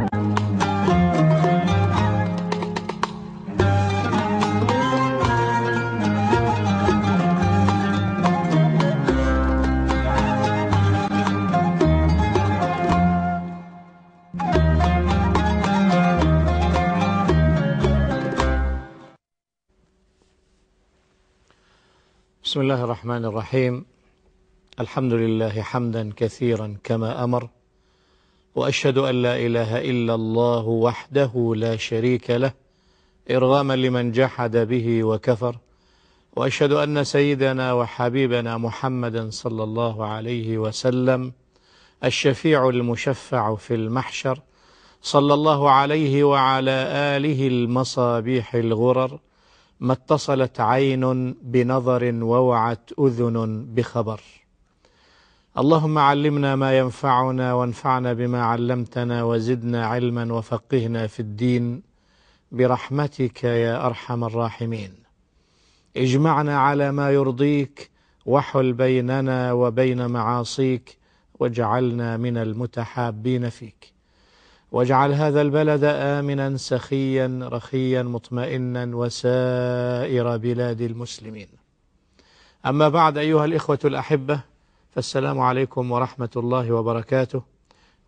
بسم الله الرحمن الرحيم الحمد لله حمدا كثيرا كما أمر وأشهد أن لا إله إلا الله وحده لا شريك له إرغاما لمن جحد به وكفر وأشهد أن سيدنا وحبيبنا محمدا صلى الله عليه وسلم الشفيع المشفع في المحشر صلى الله عليه وعلى آله المصابيح الغرر ما اتصلت عين بنظر ووعت أذن بخبر اللهم علمنا ما ينفعنا وانفعنا بما علمتنا وزدنا علما وفقهنا في الدين برحمتك يا ارحم الراحمين اجمعنا على ما يرضيك وحل بيننا وبين معاصيك واجعلنا من المتحابين فيك واجعل هذا البلد امنا سخيا رخيا مطمئنا وسائر بلاد المسلمين اما بعد ايها الاخوه الاحبه فالسلام عليكم ورحمة الله وبركاته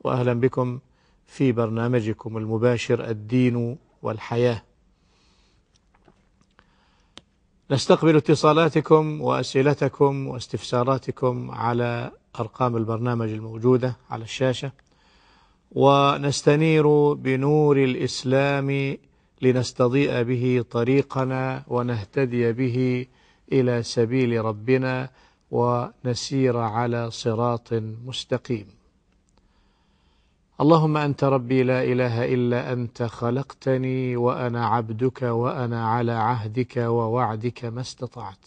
وأهلا بكم في برنامجكم المباشر الدين والحياة نستقبل اتصالاتكم وأسئلتكم واستفساراتكم على أرقام البرنامج الموجودة على الشاشة ونستنير بنور الإسلام لنستضيء به طريقنا ونهتدي به إلى سبيل ربنا ونسير على صراط مستقيم اللهم أنت ربي لا إله إلا أنت خلقتني وأنا عبدك وأنا على عهدك ووعدك ما استطعت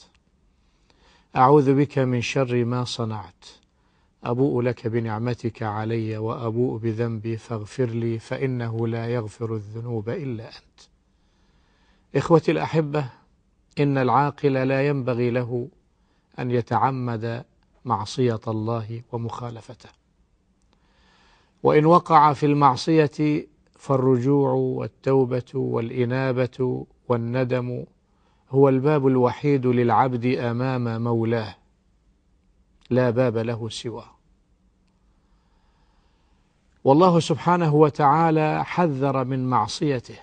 أعوذ بك من شر ما صنعت أبوء لك بنعمتك علي وأبوء بذنبي فاغفر لي فإنه لا يغفر الذنوب إلا أنت إخوتي الأحبة إن العاقل لا ينبغي له أن يتعمد معصية الله ومخالفته وإن وقع في المعصية فالرجوع والتوبة والإنابة والندم هو الباب الوحيد للعبد أمام مولاه لا باب له سواه والله سبحانه وتعالى حذر من معصيته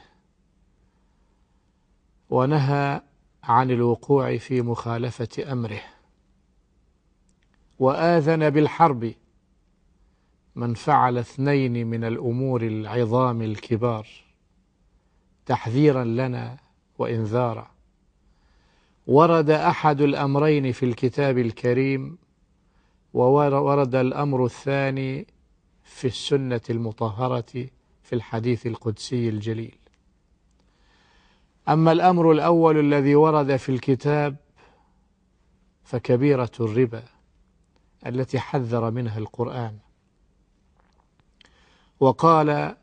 ونهى عن الوقوع في مخالفة أمره وآذن بالحرب من فعل اثنين من الأمور العظام الكبار تحذيرا لنا وإنذارا ورد أحد الأمرين في الكتاب الكريم وورد الأمر الثاني في السنة المطهرة في الحديث القدسي الجليل أما الأمر الأول الذي ورد في الكتاب فكبيرة الربا التي حذر منها القرآن وقال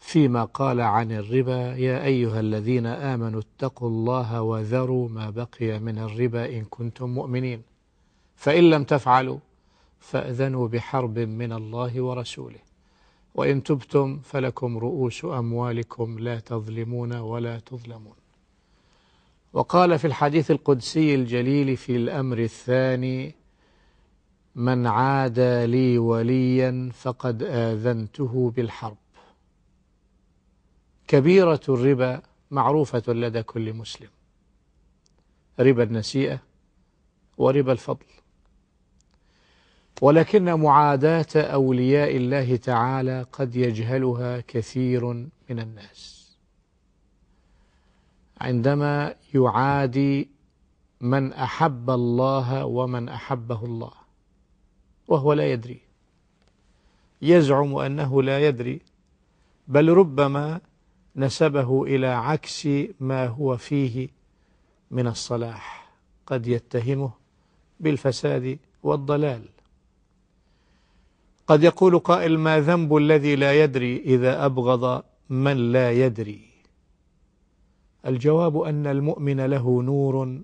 فيما قال عن الربا يا أيها الذين آمنوا اتقوا الله وذروا ما بقي من الربا إن كنتم مؤمنين فإن لم تفعلوا فأذنوا بحرب من الله ورسوله وإن تبتم فلكم رؤوس أموالكم لا تظلمون ولا تظلمون وقال في الحديث القدسي الجليل في الأمر الثاني من عادى لي وليا فقد آذنته بالحرب كبيرة الربا معروفة لدى كل مسلم ربا النسيئة وربا الفضل ولكن معاداة أولياء الله تعالى قد يجهلها كثير من الناس عندما يعادي من أحب الله ومن أحبه الله وهو لا يدري يزعم أنه لا يدري بل ربما نسبه إلى عكس ما هو فيه من الصلاح قد يتهمه بالفساد والضلال قد يقول قائل ما ذنب الذي لا يدري إذا أبغض من لا يدري الجواب أن المؤمن له نور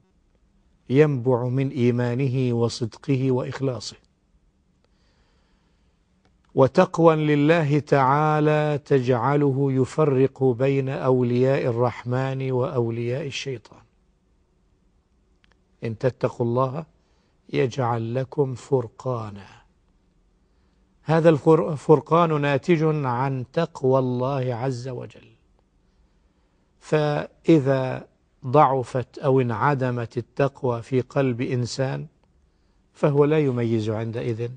ينبع من إيمانه وصدقه وإخلاصه وتقوى لله تعالى تجعله يفرق بين أولياء الرحمن وأولياء الشيطان إن تتقوا الله يجعل لكم فرقانا هذا الفرقان ناتج عن تقوى الله عز وجل فإذا ضعفت أو انعدمت التقوى في قلب إنسان فهو لا يميز عندئذ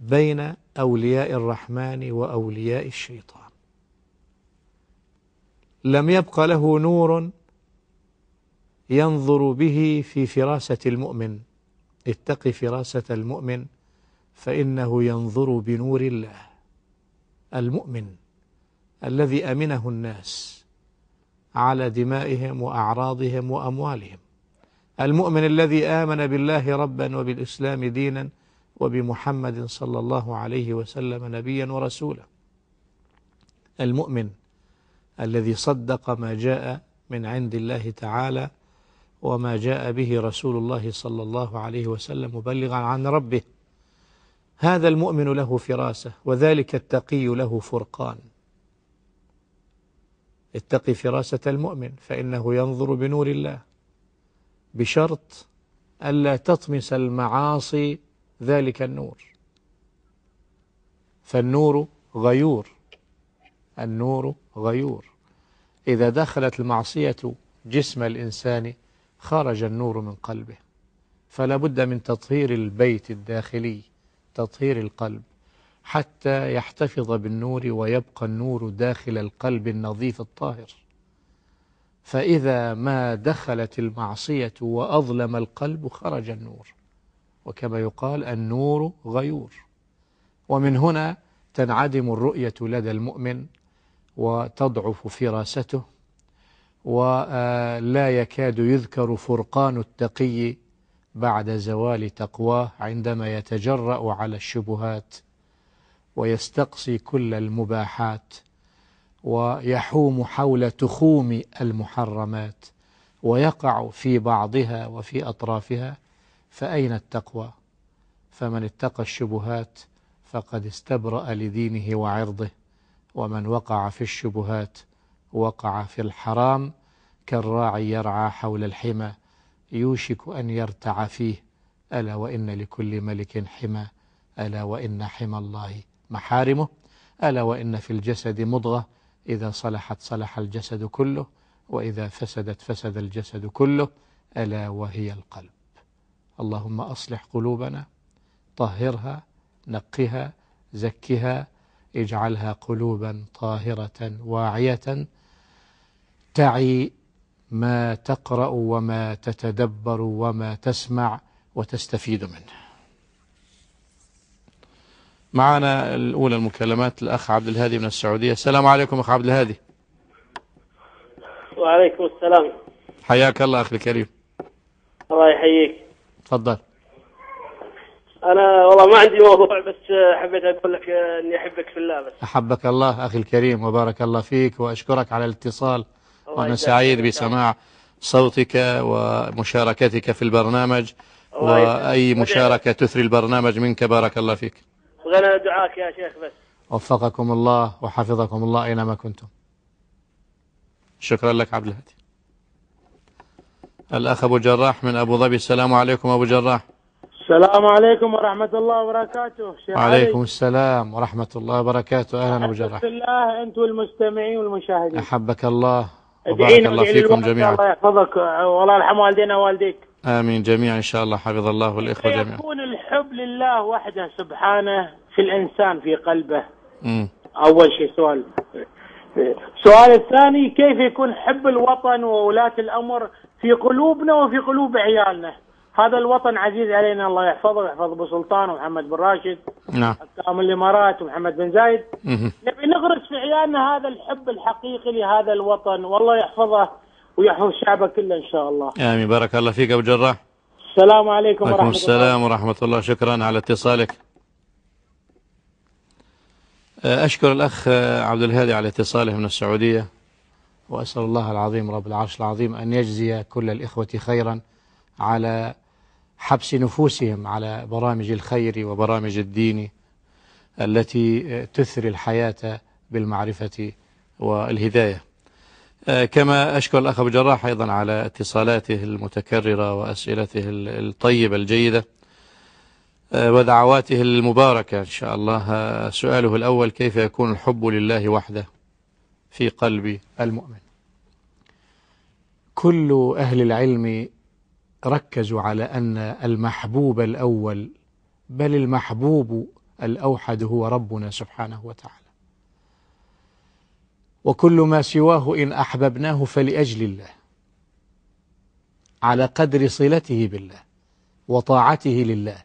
بين أولياء الرحمن وأولياء الشيطان لم يبق له نور ينظر به في فراسة المؤمن اتق فراسة المؤمن فإنه ينظر بنور الله المؤمن الذي أمنه الناس على دمائهم وأعراضهم وأموالهم المؤمن الذي آمن بالله ربا وبالإسلام دينا وبمحمد صلى الله عليه وسلم نبيا ورسولا المؤمن الذي صدق ما جاء من عند الله تعالى وما جاء به رسول الله صلى الله عليه وسلم مبلغا عن ربه هذا المؤمن له فراسة وذلك التقي له فرقان اتقي فراسة المؤمن فإنه ينظر بنور الله بشرط ألا تطمس المعاصي ذلك النور فالنور غيور النور غيور إذا دخلت المعصية جسم الإنسان خرج النور من قلبه فلا بد من تطهير البيت الداخلي تطهير القلب حتى يحتفظ بالنور ويبقى النور داخل القلب النظيف الطاهر فإذا ما دخلت المعصية وأظلم القلب خرج النور وكما يقال النور غيور ومن هنا تنعدم الرؤية لدى المؤمن وتضعف فراسته ولا يكاد يذكر فرقان التقي بعد زوال تقواه عندما يتجرأ على الشبهات ويستقصي كل المباحات ويحوم حول تخوم المحرمات ويقع في بعضها وفي أطرافها فأين التقوى فمن اتقى الشبهات فقد استبرأ لدينه وعرضه ومن وقع في الشبهات وقع في الحرام كالراعي يرعى حول الحمى يوشك أن يرتع فيه ألا وإن لكل ملك حمى ألا وإن حمى الله محارمه ألا وإن في الجسد مضغة إذا صلحت صلح الجسد كله وإذا فسدت فسد الجسد كله ألا وهي القلب اللهم أصلح قلوبنا طهرها نقها زكها اجعلها قلوبا طاهرة واعية تعي ما تقرأ وما تتدبر وما تسمع وتستفيد منه معنا الأولى المكالمات الأخ عبد الهادي من السعودية السلام عليكم أخ عبد الهادي وعليكم السلام حياك الله أخي الكريم الله يحييك تفضل انا والله ما عندي موضوع بس حبيت اقول لك اني احبك في الله بس احبك الله اخي الكريم وبارك الله فيك واشكرك على الاتصال وانا سعيد بسماع صوتك ومشاركتك في البرنامج واي مشاركة تثري البرنامج منك بارك الله فيك وانا دعاك يا شيخ بس وفقكم الله وحفظكم الله اينما كنتم شكرا لك عبد الهادي الأخ أبو جراح من أبو ظبي السلام عليكم أبو جراح السلام عليكم ورحمة الله وبركاته شيخ وعليكم علي. السلام ورحمة الله وبركاته أهلا أبو جراح الله أنت والمستمعين والمشاهدين أحبك الله وبارك الله فيكم جميعا الله يحفظك والله يرحم والدينا ووالديك آمين جميعا إن شاء الله حفظ الله والإخوة جميعا يكون الحب لله وحده سبحانه في الإنسان في قلبه م. أول شيء سؤال السؤال الثاني كيف يكون حب الوطن وولاة الأمر في قلوبنا وفي قلوب عيالنا هذا الوطن عزيز علينا الله يحفظه ويحفظ ابو سلطان ومحمد بن راشد نعم حكام الامارات ومحمد بن زايد نبي نغرس في عيالنا هذا الحب الحقيقي لهذا الوطن والله يحفظه ويحفظ شعبه كله ان شاء الله امين بارك الله فيك ابو جراح السلام عليكم ورحمه الله السلام ورحمه الله شكرا على اتصالك آه، اشكر الاخ آه، عبد الهادي على اتصاله من السعوديه وأسأل الله العظيم رب العرش العظيم أن يجزي كل الإخوة خيرا على حبس نفوسهم على برامج الخير وبرامج الدين التي تثري الحياة بالمعرفة والهداية كما أشكر الأخ أبو جراح أيضا على اتصالاته المتكررة وأسئلته الطيبة الجيدة ودعواته المباركة إن شاء الله سؤاله الأول كيف يكون الحب لله وحده في قلب المؤمن كل أهل العلم ركزوا على أن المحبوب الأول بل المحبوب الأوحد هو ربنا سبحانه وتعالى وكل ما سواه إن أحببناه فلأجل الله على قدر صلته بالله وطاعته لله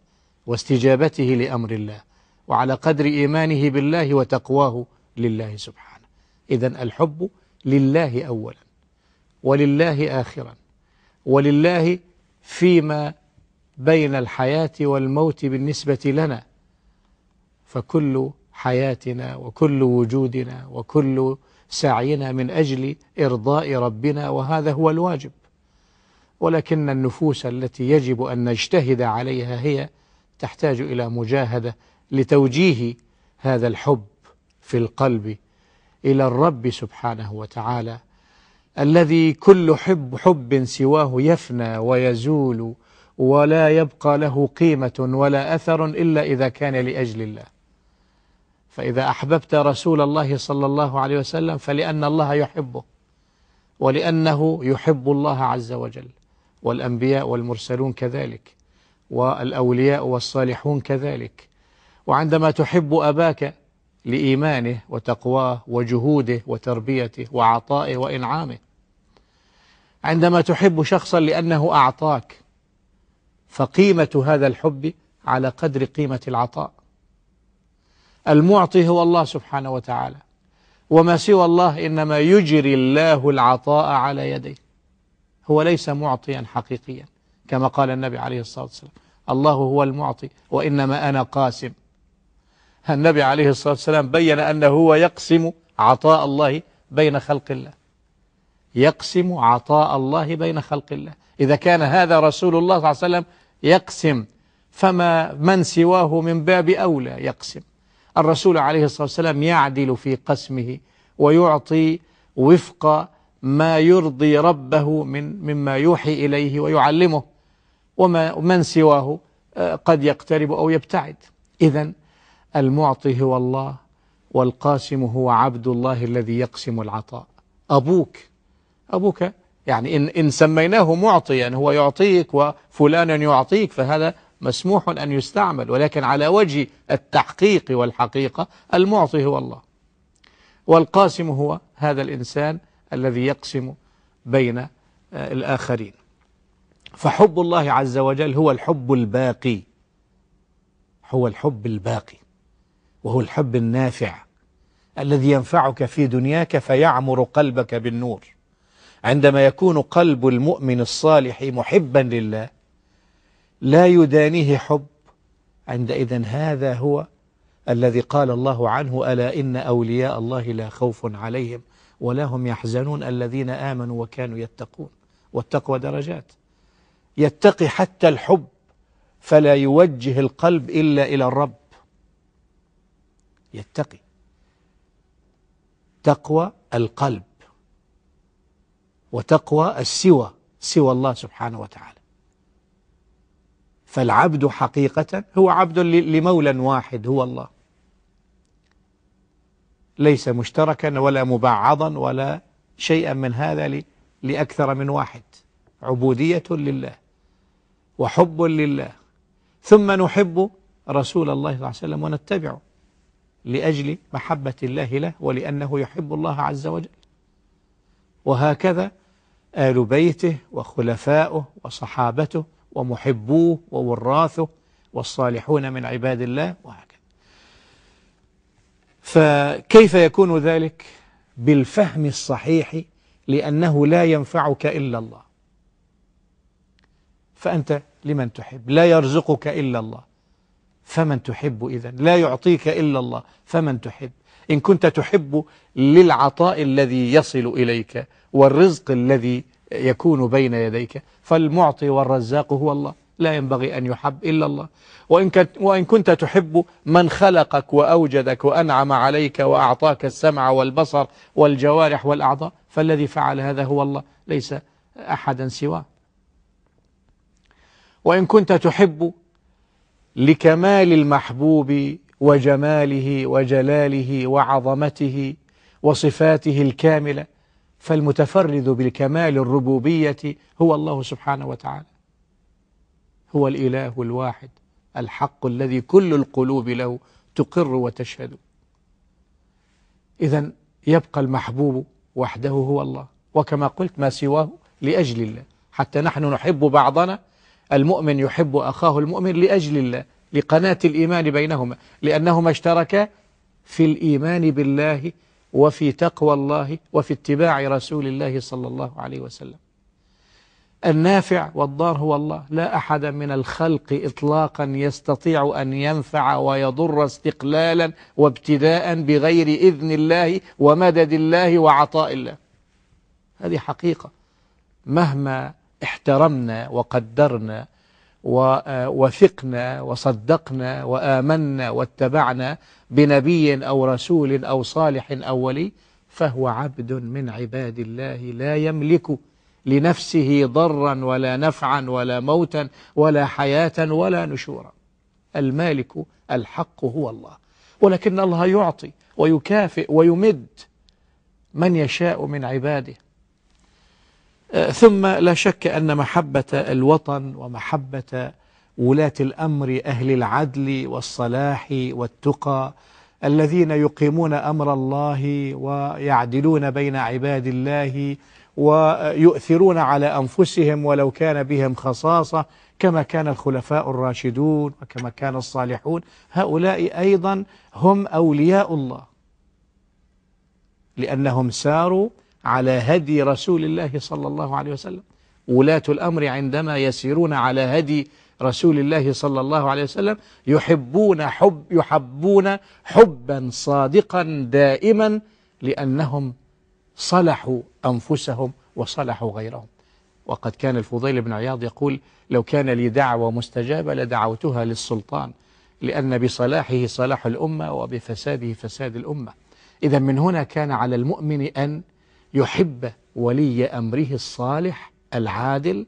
واستجابته لأمر الله وعلى قدر إيمانه بالله وتقواه لله سبحانه إذا الحب لله أولا ولله آخرا ولله فيما بين الحياة والموت بالنسبة لنا فكل حياتنا وكل وجودنا وكل سعينا من أجل إرضاء ربنا وهذا هو الواجب ولكن النفوس التي يجب أن نجتهد عليها هي تحتاج إلى مجاهدة لتوجيه هذا الحب في القلب إلى الرب سبحانه وتعالى الذي كل حب حب سواه يفنى ويزول ولا يبقى له قيمة ولا أثر إلا إذا كان لأجل الله فإذا أحببت رسول الله صلى الله عليه وسلم فلأن الله يحبه ولأنه يحب الله عز وجل والأنبياء والمرسلون كذلك والأولياء والصالحون كذلك وعندما تحب أباك لإيمانه وتقواه وجهوده وتربيته وعطائه وإنعامه عندما تحب شخصا لأنه أعطاك فقيمة هذا الحب على قدر قيمة العطاء المعطي هو الله سبحانه وتعالى وما سوى الله إنما يجري الله العطاء على يديه هو ليس معطيا حقيقيا كما قال النبي عليه الصلاة والسلام الله هو المعطي وإنما أنا قاسم النبي عليه الصلاة والسلام بين أنه هو يقسم عطاء الله بين خلق الله يقسم عطاء الله بين خلق الله إذا كان هذا رسول الله صلى الله عليه وسلم يقسم فما من سواه من باب أولى يقسم الرسول عليه الصلاة والسلام يعدل في قسمه ويعطي وفق ما يرضي ربه من مما يوحي إليه ويعلمه وما من سواه آه، قد يقترب أو يبتعد إذا المعطي هو الله والقاسم هو عبد الله الذي يقسم العطاء أبوك أبوك يعني إن, إن سميناه معطيا هو يعطيك وفلانا يعطيك فهذا مسموح أن يستعمل ولكن على وجه التحقيق والحقيقة المعطي هو الله والقاسم هو هذا الإنسان الذي يقسم بين آه، الآخرين فحب الله عز وجل هو الحب الباقي هو الحب الباقي وهو الحب النافع الذي ينفعك في دنياك فيعمر قلبك بالنور عندما يكون قلب المؤمن الصالح محبا لله لا يدانيه حب عندئذ هذا هو الذي قال الله عنه ألا إن أولياء الله لا خوف عليهم ولا هم يحزنون الذين آمنوا وكانوا يتقون والتقوى درجات يتقي حتى الحب فلا يوجه القلب إلا إلى الرب يتقي تقوى القلب وتقوى السوى سوى الله سبحانه وتعالى فالعبد حقيقة هو عبد لمولى واحد هو الله ليس مشتركا ولا مبعضا ولا شيئا من هذا لأكثر من واحد عبودية لله وحب لله ثم نحب رسول الله صلى الله عليه وسلم ونتبعه لأجل محبة الله له ولأنه يحب الله عز وجل وهكذا آل بيته وخلفاؤه وصحابته ومحبوه ووراثه والصالحون من عباد الله وهكذا فكيف يكون ذلك بالفهم الصحيح لأنه لا ينفعك إلا الله فأنت لمن تحب لا يرزقك إلا الله فمن تحب إذا لا يعطيك إلا الله فمن تحب إن كنت تحب للعطاء الذي يصل إليك والرزق الذي يكون بين يديك فالمعطي والرزاق هو الله لا ينبغي أن يحب إلا الله وإن, وإن كنت تحب من خلقك وأوجدك وأنعم عليك وأعطاك السمع والبصر والجوارح والأعضاء فالذي فعل هذا هو الله ليس أحدا سواه وإن كنت تحب لكمال المحبوب وجماله وجلاله وعظمته وصفاته الكاملة فالمتفرد بالكمال الربوبية هو الله سبحانه وتعالى هو الإله الواحد الحق الذي كل القلوب له تقر وتشهد إذا يبقى المحبوب وحده هو الله وكما قلت ما سواه لأجل الله حتى نحن نحب بعضنا المؤمن يحب أخاه المؤمن لأجل الله لقناة الإيمان بينهما لأنهما اشتركا في الإيمان بالله وفي تقوى الله وفي اتباع رسول الله صلى الله عليه وسلم النافع والضار هو الله لا أحد من الخلق إطلاقا يستطيع أن ينفع ويضر استقلالا وابتداء بغير إذن الله ومدد الله وعطاء الله هذه حقيقة مهما احترمنا وقدرنا ووثقنا آه، وصدقنا وآمنا واتبعنا بنبي أو رسول أو صالح أو ولي فهو عبد من عباد الله لا يملك لنفسه ضرا ولا نفعا ولا موتا ولا حياة ولا نشورا المالك الحق هو الله ولكن الله يعطي ويكافئ ويمد من يشاء من عباده ثم لا شك أن محبة الوطن ومحبة ولاة الأمر أهل العدل والصلاح والتقى الذين يقيمون أمر الله ويعدلون بين عباد الله ويؤثرون على أنفسهم ولو كان بهم خصاصة كما كان الخلفاء الراشدون وكما كان الصالحون هؤلاء أيضا هم أولياء الله لأنهم ساروا على هدي رسول الله صلى الله عليه وسلم ولاة الأمر عندما يسيرون على هدي رسول الله صلى الله عليه وسلم يحبون حب يحبون حبا صادقا دائما لأنهم صلحوا أنفسهم وصلحوا غيرهم وقد كان الفضيل بن عياض يقول لو كان لي دعوة مستجابة لدعوتها للسلطان لأن بصلاحه صلاح الأمة وبفساده فساد الأمة إذا من هنا كان على المؤمن أن يحب ولي أمره الصالح العادل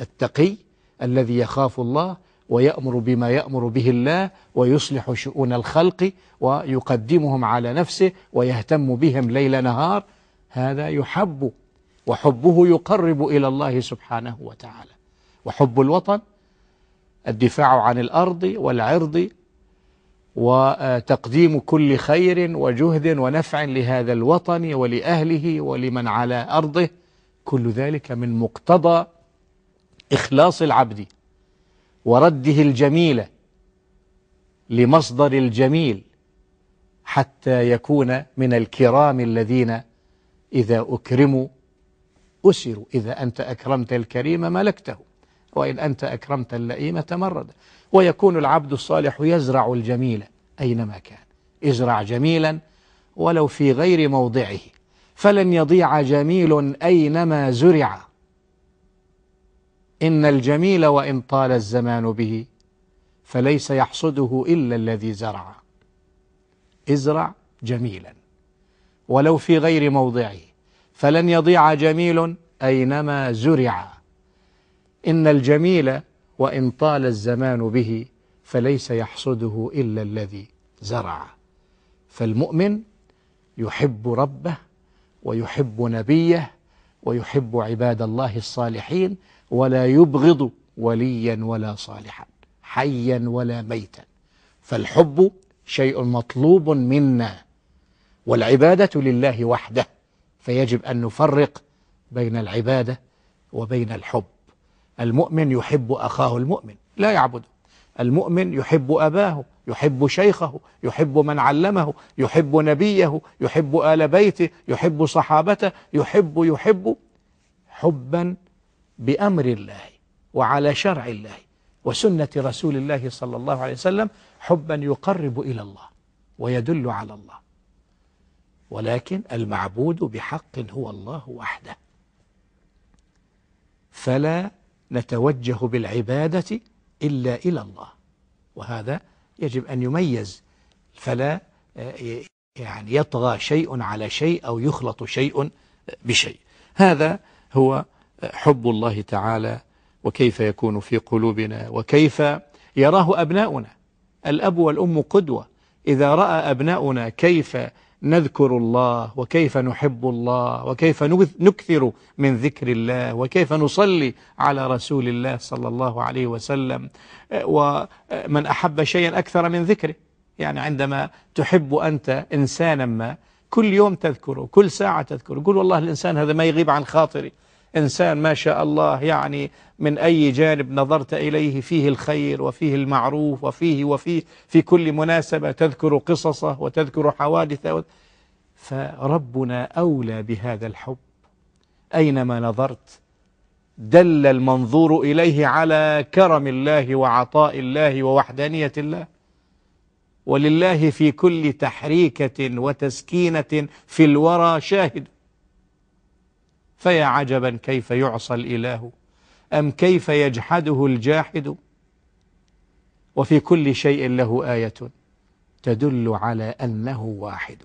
التقي الذي يخاف الله ويأمر بما يأمر به الله ويصلح شؤون الخلق ويقدمهم على نفسه ويهتم بهم ليل نهار هذا يحب وحبه يقرب إلى الله سبحانه وتعالى وحب الوطن الدفاع عن الأرض والعرض وتقديم كل خير وجهد ونفع لهذا الوطن ولأهله ولمن على أرضه كل ذلك من مقتضى إخلاص العبد ورده الجميلة لمصدر الجميل حتى يكون من الكرام الذين إذا أكرموا أسروا إذا أنت أكرمت الكريم ملكته وإن أنت أكرمت اللئيم تمرد ويكون العبد الصالح يزرع الجميل أينما كان ازرع جميلا ولو في غير موضعه فلن يضيع جميل أينما زرع إن الجميل وإن طال الزمان به فليس يحصده إلا الذي زرع ازرع جميلا ولو في غير موضعه فلن يضيع جميل أينما زرع إن الجميل وإن طال الزمان به فليس يحصده إلا الذي زرع فالمؤمن يحب ربه ويحب نبيه ويحب عباد الله الصالحين ولا يبغض وليا ولا صالحا حيا ولا ميتا فالحب شيء مطلوب منا والعبادة لله وحده فيجب أن نفرق بين العبادة وبين الحب المؤمن يحب أخاه المؤمن لا يعبده المؤمن يحب أباه يحب شيخه يحب من علمه يحب نبيه يحب آل بيته يحب صحابته يحب يحب حبا بأمر الله وعلى شرع الله وسنة رسول الله صلى الله عليه وسلم حبا يقرب إلى الله ويدل على الله ولكن المعبود بحق هو الله وحده فلا نتوجه بالعبادة إلا إلى الله وهذا يجب أن يميز فلا آه، يعني يطغى شيء على شيء أو يخلط شيء بشيء هذا هو آه، حب الله تعالى وكيف يكون في قلوبنا وكيف يراه أبناؤنا الأب والأم قدوة إذا رأى أبناؤنا كيف نذكر الله وكيف نحب الله وكيف نكثر من ذكر الله وكيف نصلي على رسول الله صلى الله عليه وسلم أه، ومن أه، أحب شيئا أكثر من ذكره يعني عندما تحب أنت إنسانا ما كل يوم تذكره كل ساعة تذكره قل والله الإنسان هذا ما يغيب عن خاطري إنسان ما شاء الله يعني من أي جانب نظرت إليه فيه الخير وفيه المعروف وفيه وفيه في كل مناسبة تذكر قصصه وتذكر حوادثه فربنا أولى بهذا الحب أينما نظرت دل المنظور إليه على كرم الله وعطاء الله ووحدانية الله ولله في كل تحريكة وتسكينة في الورى شاهد فيا عجبا كيف يعصى الإله أم كيف يجحده الجاحد وفي كل شيء له آية تدل على أنه واحد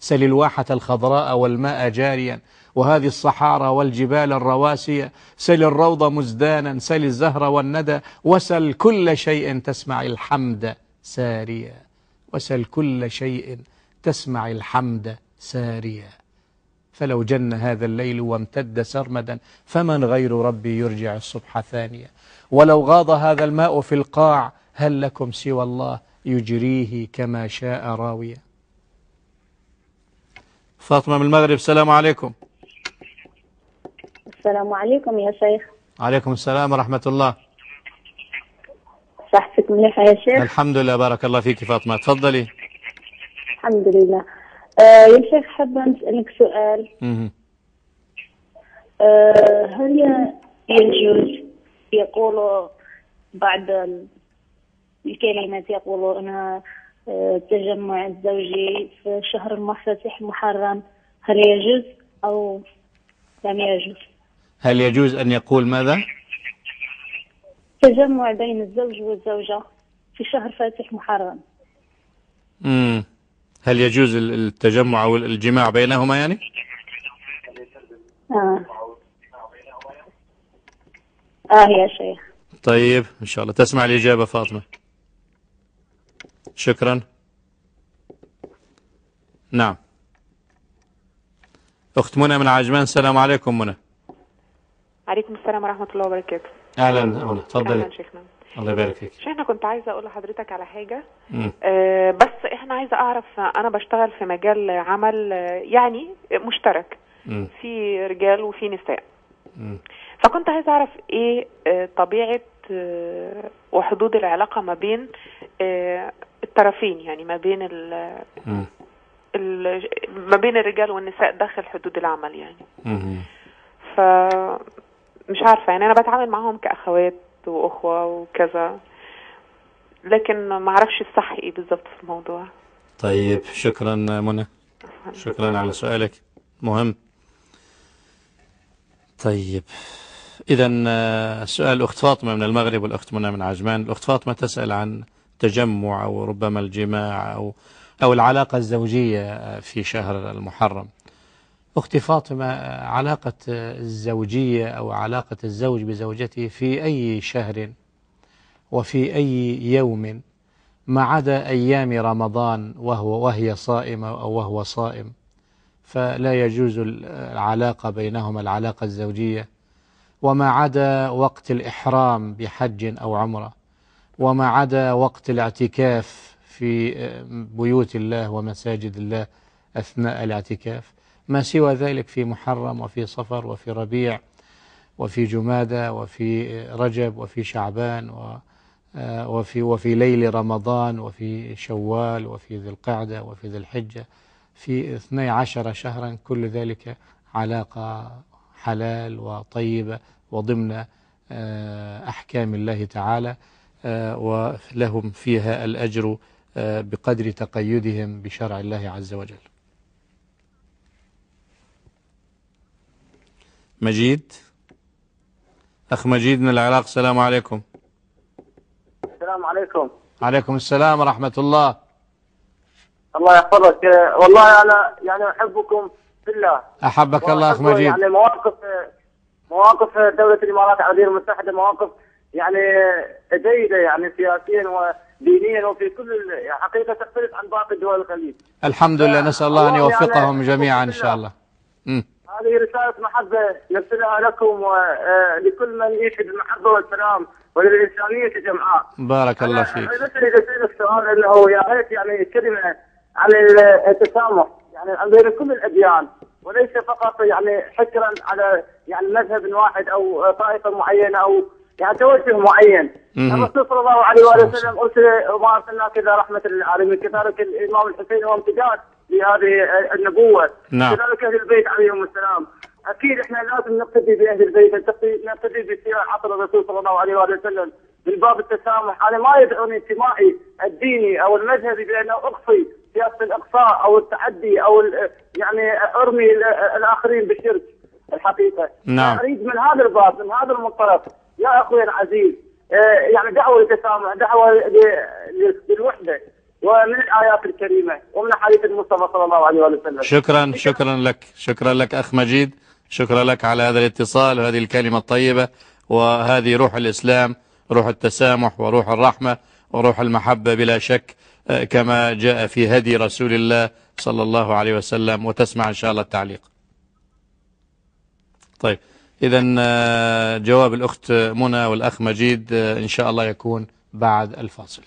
سل الواحة الخضراء والماء جاريا وهذه الصحارى والجبال الرواسية سل الروض مزدانا سل الزهر والندى وسل كل شيء تسمع الحمد ساريا وسل كل شيء تسمع الحمد ساريا فلو جن هذا الليل وامتد سرمدا فمن غير ربي يرجع الصبح ثانية ولو غاض هذا الماء في القاع هل لكم سوى الله يجريه كما شاء راوية فاطمة من المغرب السلام عليكم السلام عليكم يا شيخ عليكم السلام ورحمة الله صحتك مليحة يا شيخ الحمد لله بارك الله فيك فاطمة تفضلي الحمد لله آه، يا شيخ حابة نسألك سؤال آه هل يجوز يقول بعض الكلمات يقولوا أنا آه، التجمع الزوجي في شهر المفاتيح محرم هل يجوز أو لم يجوز هل يجوز أن يقول ماذا؟ تجمع بين الزوج والزوجة في شهر فاتح محرم امم هل يجوز التجمع أو الجماع بينهما يعني؟ آه. آه يا شيخ طيب إن شاء الله تسمع الإجابة فاطمة شكرا نعم أخت منى من عجمان السلام عليكم منى عليكم السلام ورحمة الله وبركاته أهلا منى تفضلي أهلا شيخنا الله يبارك فيك شيخنا كنت عايزه اقول لحضرتك على حاجه آه بس احنا عايزه اعرف انا بشتغل في مجال عمل آه، يعني مشترك مم. في رجال وفي نساء مم. فكنت عايزه اعرف ايه آه، طبيعه آه، وحدود العلاقه ما بين الطرفين يعني ما بين ال ما بين الرجال والنساء داخل حدود العمل يعني ف مش عارفه يعني انا بتعامل معاهم كاخوات واخوه وكذا لكن ما اعرفش الصح ايه بالضبط في الموضوع طيب شكرا منى شكرا على سؤالك مهم طيب إذا آه، سؤال أخت فاطمة من المغرب والأخت منى من عجمان الأخت فاطمة تسأل عن تجمع أو ربما الجماع أو أو العلاقة الزوجية آه، في شهر المحرم أختي فاطمة علاقة الزوجية أو علاقة الزوج بزوجته في أي شهر وفي أي يوم ما عدا أيام رمضان وهو وهي صائمة أو وهو صائم فلا يجوز العلاقة بينهما العلاقة الزوجية وما عدا وقت الإحرام بحج أو عمرة وما عدا وقت الاعتكاف في بيوت الله ومساجد الله أثناء الاعتكاف ما سوى ذلك في محرم وفي صفر وفي ربيع وفي جمادة وفي رجب وفي شعبان آه، وفي وفي ليل رمضان وفي شوال وفي ذي القعدة وفي ذي الحجة في 12 شهرا كل ذلك علاقة حلال وطيبة وضمن آه، أحكام الله تعالى آه، ولهم فيها الأجر بقدر تقيدهم بشرع الله عز وجل مجيد أخ مجيد من العراق السلام عليكم السلام عليكم عليكم السلام ورحمة الله الله يحفظك والله أنا يعني أحبكم بالله أحبك الله أخ مجيد يعني مواقف مواقف دولة الإمارات العربية المتحدة مواقف يعني جيدة يعني سياسيا ودينيا وفي كل يعني حقيقة تختلف عن باقي دول الخليج الحمد لله نسأل الله أن يعني يوفقهم يعني جميعا إن شاء الله م. هذه رسالة محبة نرسلها لكم ولكل آه، من يشهد المحبة والسلام وللإنسانية جمعاء. بارك الله فيك. أنا بس اريد سألت سؤال انه يا ريت يعني كلمة عن التسامح يعني بين كل الأديان وليس فقط يعني حكرا على يعني مذهب واحد أو طائفة معينة أو يعني توجه معين الرسول صلى الله عليه واله وسلم ارسل وما ارسلناك الا رحمه للعالمين كذلك الامام الحسين هو امتداد بهذه النبوه نعم كذلك اهل البيت عليهم السلام اكيد احنا لازم نقتدي باهل البيت نقتدي بسيره عصر الرسول صلى الله عليه واله وسلم من باب التسامح انا ما يدعوني انتمائي الديني او المذهبي بانه اقصي سياسه الاقصاء او التعدي او يعني ارمي الاخرين بالشرك الحقيقه نعم اريد من هذا الباب من هذا المنطلق يا اخوي العزيز آه، يعني دعوه للتسامح دعوه للوحده ومن الآيات الكريمة ومن حديث المصطفى صلى الله عليه وسلم شكرا شكرا لك شكرا لك أخ مجيد شكرا لك على هذا الاتصال وهذه الكلمة الطيبة وهذه روح الإسلام روح التسامح وروح الرحمة وروح المحبة بلا شك آه، كما جاء في هدي رسول الله صلى الله عليه وسلم وتسمع إن شاء الله التعليق طيب إذا آه، جواب الأخت منى والأخ مجيد آه، إن شاء الله يكون بعد الفاصل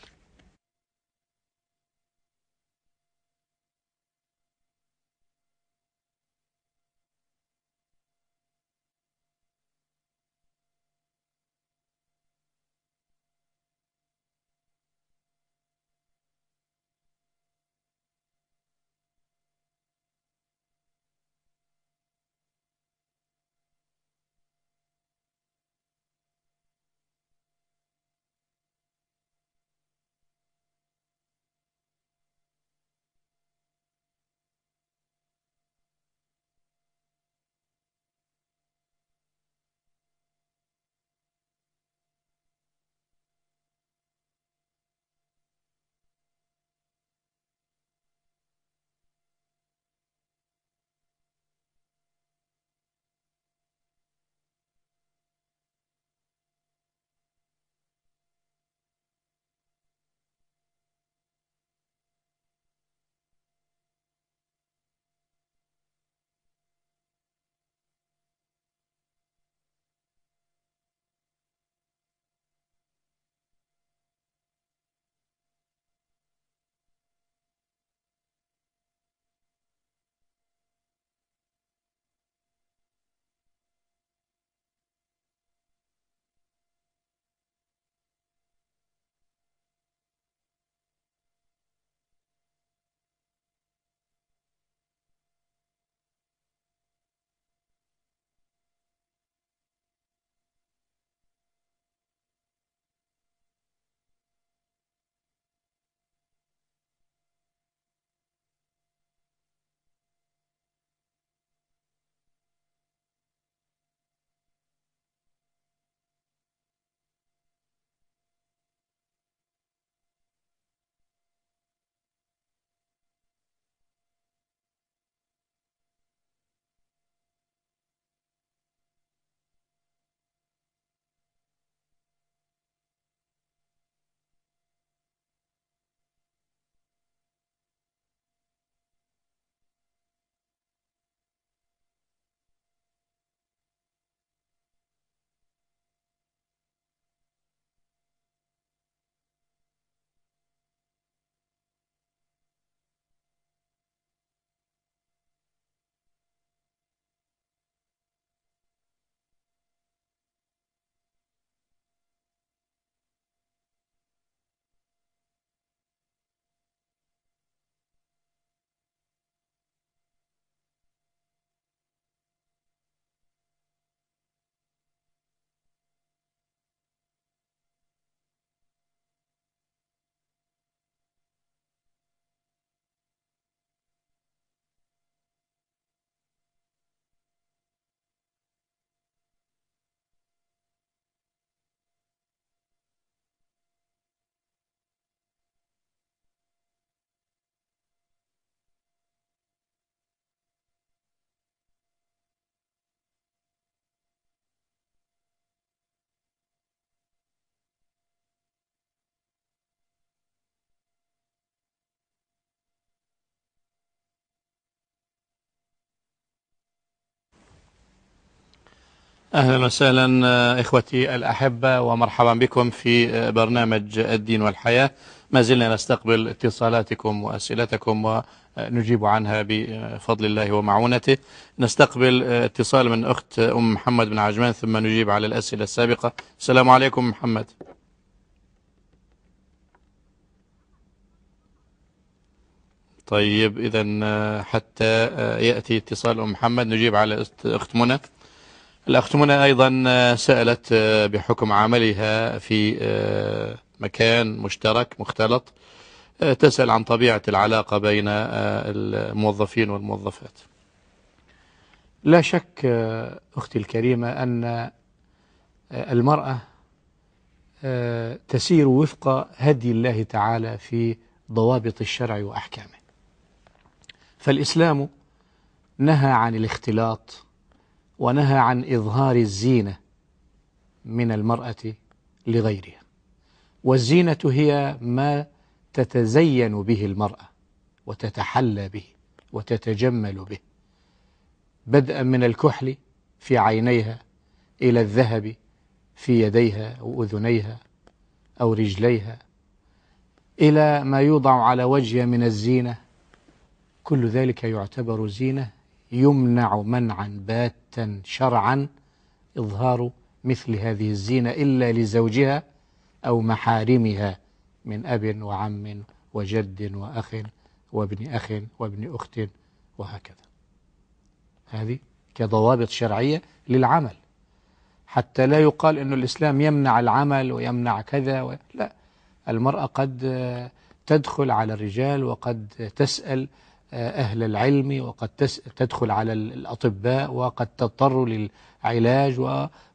أهلا وسهلا آه، إخوتي الأحبة ومرحبا بكم في آه، برنامج الدين والحياة ما زلنا نستقبل اتصالاتكم وأسئلتكم ونجيب عنها بفضل الله ومعونته نستقبل آه، اتصال من أخت أم محمد بن عجمان ثم نجيب على الأسئلة السابقة السلام عليكم محمد طيب إذا حتى يأتي اتصال أم محمد نجيب على أخت منى الأخت منى أيضا آه، سألت آه، بحكم عملها في آه، مكان مشترك مختلط تسأل عن طبيعة العلاقة بين الموظفين والموظفات لا شك أختي الكريمة أن المرأة تسير وفق هدي الله تعالى في ضوابط الشرع وأحكامه فالإسلام نهى عن الاختلاط ونهى عن إظهار الزينة من المرأة لغيرها والزينة هي ما تتزين به المرأة وتتحلى به وتتجمل به بدءا من الكحل في عينيها إلى الذهب في يديها أو أذنيها أو رجليها إلى ما يوضع على وجهها من الزينة كل ذلك يعتبر زينة يمنع منعا باتا شرعا إظهار مثل هذه الزينة إلا لزوجها أو محارمها من أب وعم وجد وأخ وابن أخ وابن أخت وهكذا هذه كضوابط شرعية للعمل حتى لا يقال أن الإسلام يمنع العمل ويمنع كذا و... لا المرأة قد تدخل على الرجال وقد تسأل أهل العلم وقد تدخل على الأطباء وقد تضطر للعلاج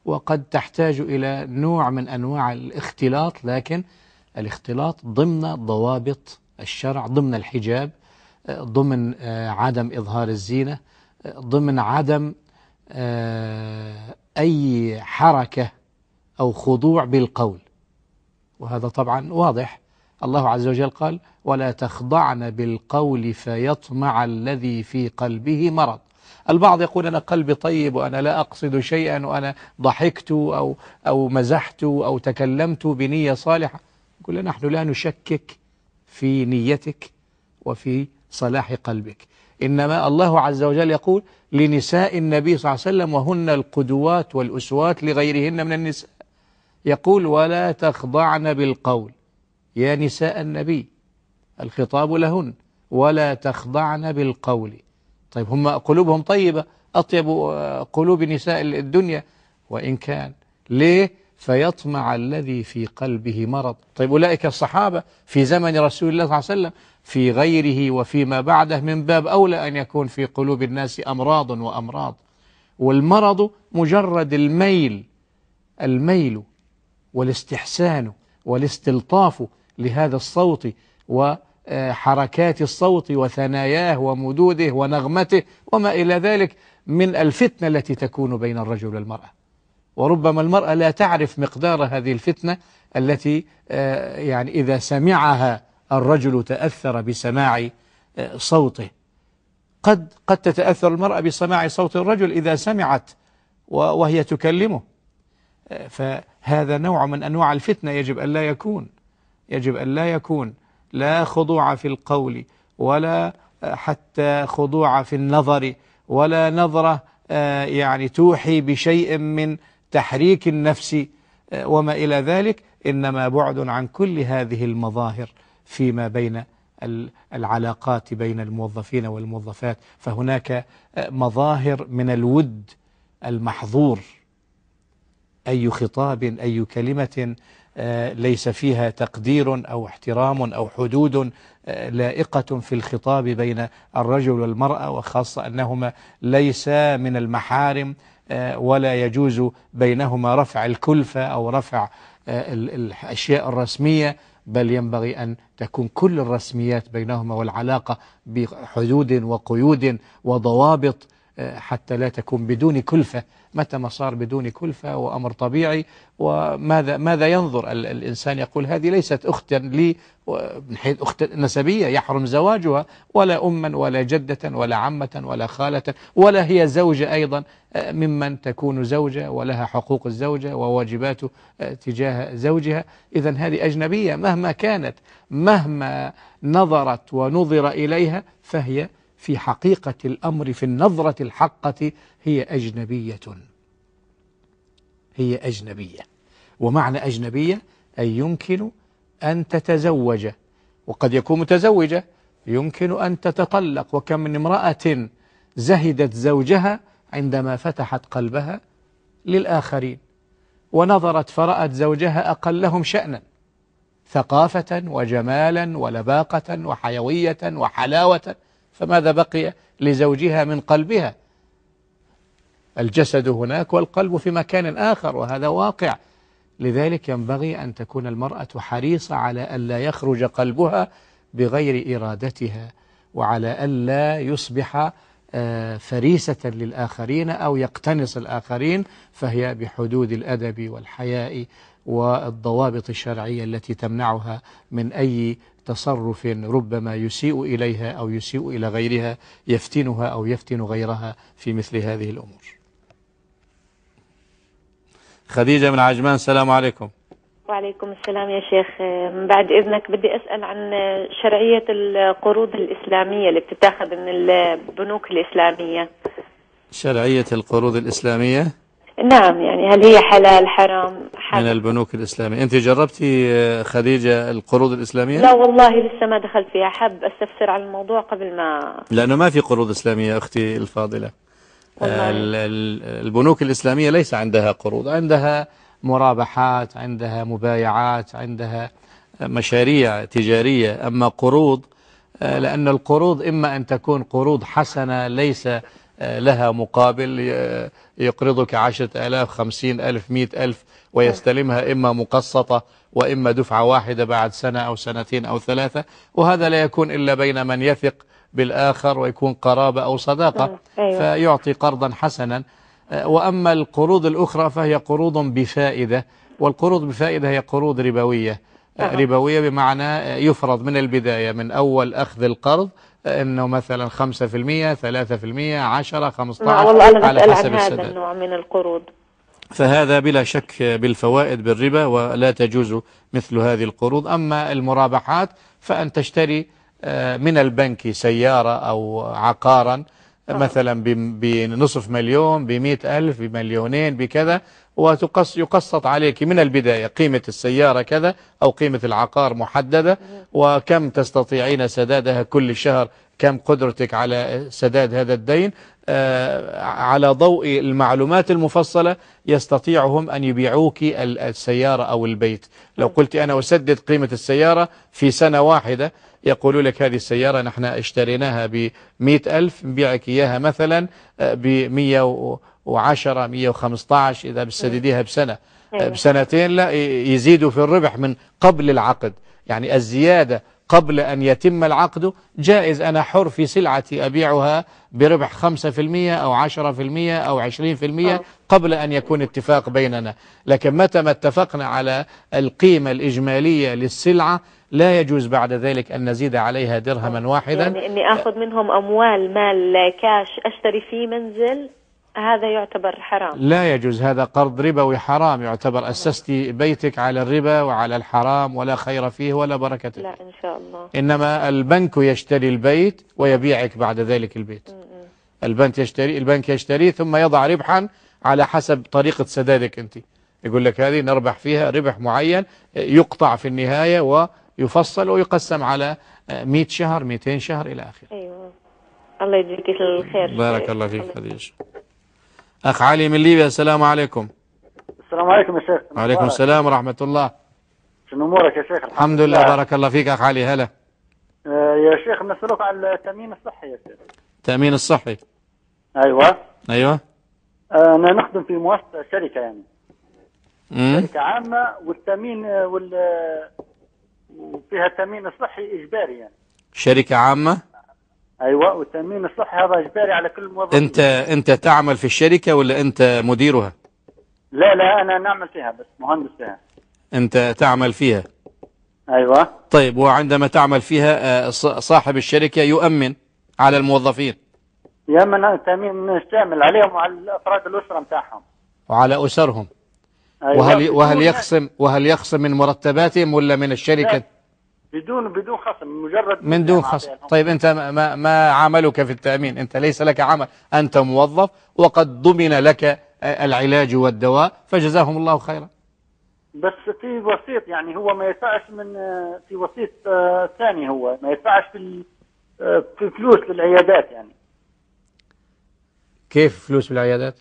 وقد تحتاج إلى نوع من أنواع الاختلاط لكن الاختلاط ضمن ضوابط الشرع ضمن الحجاب ضمن آه، عدم إظهار الزينة ضمن عدم آه، أي حركة أو خضوع بالقول وهذا طبعا واضح الله عز وجل قال ولا تخضعن بالقول فيطمع الذي في قلبه مرض البعض يقول أنا قلبي طيب وأنا لا أقصد شيئا وأنا ضحكت أو, أو مزحت أو تكلمت بنية صالحة يقول نحن لا نشكك في نيتك وفي صلاح قلبك إنما الله عز وجل يقول لنساء النبي صلى الله عليه وسلم وهن القدوات والأسوات لغيرهن من النساء يقول ولا تخضعن بالقول يا نساء النبي الخطاب لهن ولا تخضعن بالقول طيب هم قلوبهم طيبة أطيب آه، قلوب نساء الدنيا وإن كان ليه فيطمع الذي في قلبه مرض طيب أولئك الصحابة في زمن رسول الله صلى الله عليه وسلم في غيره وفيما بعده من باب أولى أن يكون في قلوب الناس أمراض وأمراض والمرض مجرد الميل الميل والاستحسان والاستلطاف لهذا الصوت وحركات آه، الصوت وثناياه ومدوده ونغمته وما إلى ذلك من الفتنة التي تكون بين الرجل والمرأة وربما المرأة لا تعرف مقدار هذه الفتنة التي آه، يعني إذا سمعها الرجل تأثر بسماع آه، صوته قد قد تتأثر المرأة بسماع صوت الرجل إذا سمعت وهي تكلمه فهذا نوع من أنواع الفتنة يجب أن لا يكون يجب أن لا يكون لا خضوع في القول ولا آه، حتى خضوع في النظر ولا نظرة آه، يعني توحي بشيء من تحريك النفس آه، وما إلى ذلك إنما بعد عن كل هذه المظاهر فيما بين العلاقات بين الموظفين والموظفات فهناك مظاهر من الود المحظور أي خطاب أي كلمة ليس فيها تقدير أو احترام أو حدود آه، لائقة في الخطاب بين الرجل والمرأة وخاصة أنهما ليس من المحارم آه، ولا يجوز بينهما رفع الكلفة أو رفع آه، الأشياء الرسمية بل ينبغي أن تكون كل الرسميات بينهما والعلاقة بحدود وقيود وضوابط آه، حتى لا تكون بدون كلفة متى ما صار بدون كلفة وأمر طبيعي وماذا ماذا ينظر الإنسان يقول هذه ليست أختا لي من حيث أخت نسبية يحرم زواجها ولا أما ولا جدة ولا عمة ولا خالة ولا هي زوجة أيضا آه، ممن تكون زوجة ولها حقوق الزوجة وواجبات آه، تجاه زوجها إذا هذه أجنبية مهما كانت مهما نظرت ونظر إليها فهي في حقيقة الأمر في النظرة الحقة هي أجنبية هي أجنبية ومعنى أجنبية أي يمكن أن تتزوج وقد يكون متزوجة يمكن أن تتطلق وكم من امرأة زهدت زوجها عندما فتحت قلبها للآخرين ونظرت فرأت زوجها أقلهم شأنا ثقافة وجمالا ولباقة وحيوية وحلاوة فماذا بقي لزوجها من قلبها الجسد هناك والقلب في مكان آخر وهذا واقع لذلك ينبغي أن تكون المرأة حريصة على ألا يخرج قلبها بغير إرادتها وعلى ألا يصبح آه، فريسة للآخرين أو يقتنص الآخرين فهي بحدود الأدب والحياء والضوابط الشرعية التي تمنعها من أي تصرف ربما يسيء إليها أو يسيء إلى غيرها يفتنها أو يفتن غيرها في مثل هذه الأمور خديجة من عجمان السلام عليكم وعليكم السلام يا شيخ من بعد إذنك بدي أسأل عن شرعية القروض الإسلامية اللي بتتاخذ من البنوك الإسلامية شرعية القروض الإسلامية نعم يعني هل هي حلال حرام حرام من البنوك الإسلامية أنت جربتي خديجة القروض الإسلامية لا والله لسه ما دخلت فيها حاب أستفسر عن الموضوع قبل ما لأنه ما في قروض إسلامية أختي الفاضلة البنوك الإسلامية ليس عندها قروض عندها مرابحات عندها مبايعات عندها مشاريع تجارية أما قروض آه، لأن القروض إما أن تكون قروض حسنة ليس لها مقابل يقرضك عشرة ألاف خمسين ألف مئة ألف ويستلمها إما مقسطة وإما دفعة واحدة بعد سنة أو سنتين أو ثلاثة وهذا لا يكون إلا بين من يثق بالآخر ويكون قرابة أو صداقة أه، أيوة. فيعطي قرضا حسنا أه، وأما القروض الأخرى فهي قروض بفائدة والقروض بفائدة هي قروض ربوية أه، ربوية بمعنى يفرض من البداية من أول أخذ القرض انه مثلا 5% 3% 10 15 والله أنا على حسب عن هذا النوع من القروض فهذا بلا شك بالفوائد بالربا ولا تجوز مثل هذه القروض أما المرابحات فأن تشتري آه، من البنك سيارة أو عقارا نعم. مثلا بنصف مليون بمئة ألف بمليونين بكذا وتقص يقسط عليك من البداية قيمة السيارة كذا أو قيمة العقار محددة وكم تستطيعين سدادها كل شهر كم قدرتك على سداد هذا الدين آه، على ضوء المعلومات المفصلة يستطيعهم أن يبيعوك السيارة أو البيت لو قلت أنا أسدد قيمة السيارة في سنة واحدة يقولوا لك هذه السيارة نحن اشتريناها بمئة ألف نبيعك إياها مثلا آه، بمئة وخمسة 115 إذا بسدديها بسنة أيوة. بسنتين لا يزيدوا في الربح من قبل العقد يعني الزيادة قبل أن يتم العقد جائز أنا حر في سلعتي أبيعها بربح 5% أو 10% أو 20% أه. قبل أن يكون اتفاق بيننا لكن متى ما اتفقنا على القيمة الإجمالية للسلعة لا يجوز بعد ذلك أن نزيد عليها درهما أه. واحدا يعني أني أخذ منهم أموال مال كاش أشتري فيه منزل هذا يعتبر حرام لا يجوز هذا قرض ربوي حرام يعتبر أسست بيتك على الربا وعلى الحرام ولا خير فيه ولا بركة لا إن شاء الله إنما البنك يشتري البيت ويبيعك بعد ذلك البيت البنك يشتري البنك يشتري ثم يضع ربحا على حسب طريقة سدادك أنت يقول لك هذه نربح فيها ربح معين يقطع في النهاية ويفصل ويقسم على 100 شهر 200 شهر إلى آخره أيوة الله يجزيك الخير بارك الله فيك خديجة أخ علي من ليبيا السلام عليكم السلام عليكم يا شيخ وعليكم السلام ورحمة الله شنو أمورك يا شيخ الحمد, لله لله بارك الله فيك أخ علي هلا آه، يا شيخ نسألك على التأمين الصحي يا شيخ التأمين الصحي أيوة أيوة آه، أنا نخدم في مؤسسة شركة يعني مم. شركة عامة والتأمين وال وفيها التأمين الصحي إجباري يعني شركة عامة ايوه والتامين الصحي هذا اجباري على كل موظف انت انت تعمل في الشركه ولا انت مديرها لا لا انا نعمل فيها بس مهندس فيها انت تعمل فيها ايوه طيب وعندما تعمل فيها آه، صاحب الشركه يؤمن على الموظفين يامن التامين شامل عليهم وعلى افراد الاسره بتاعهم وعلى اسرهم أيوة. وهل وهل يخصم وهل يخصم من مرتباتهم ولا من الشركه لا. بدون بدون خصم مجرد من دون خصم طيب أنت ما, ما عملك في التأمين أنت ليس لك عمل أنت موظف وقد ضمن لك العلاج والدواء فجزاهم الله خيرا بس في وسيط يعني هو ما يدفعش من آه، في وسيط آه، ثاني هو ما يدفعش في آه، في فلوس للعيادات يعني كيف فلوس بالعيادات؟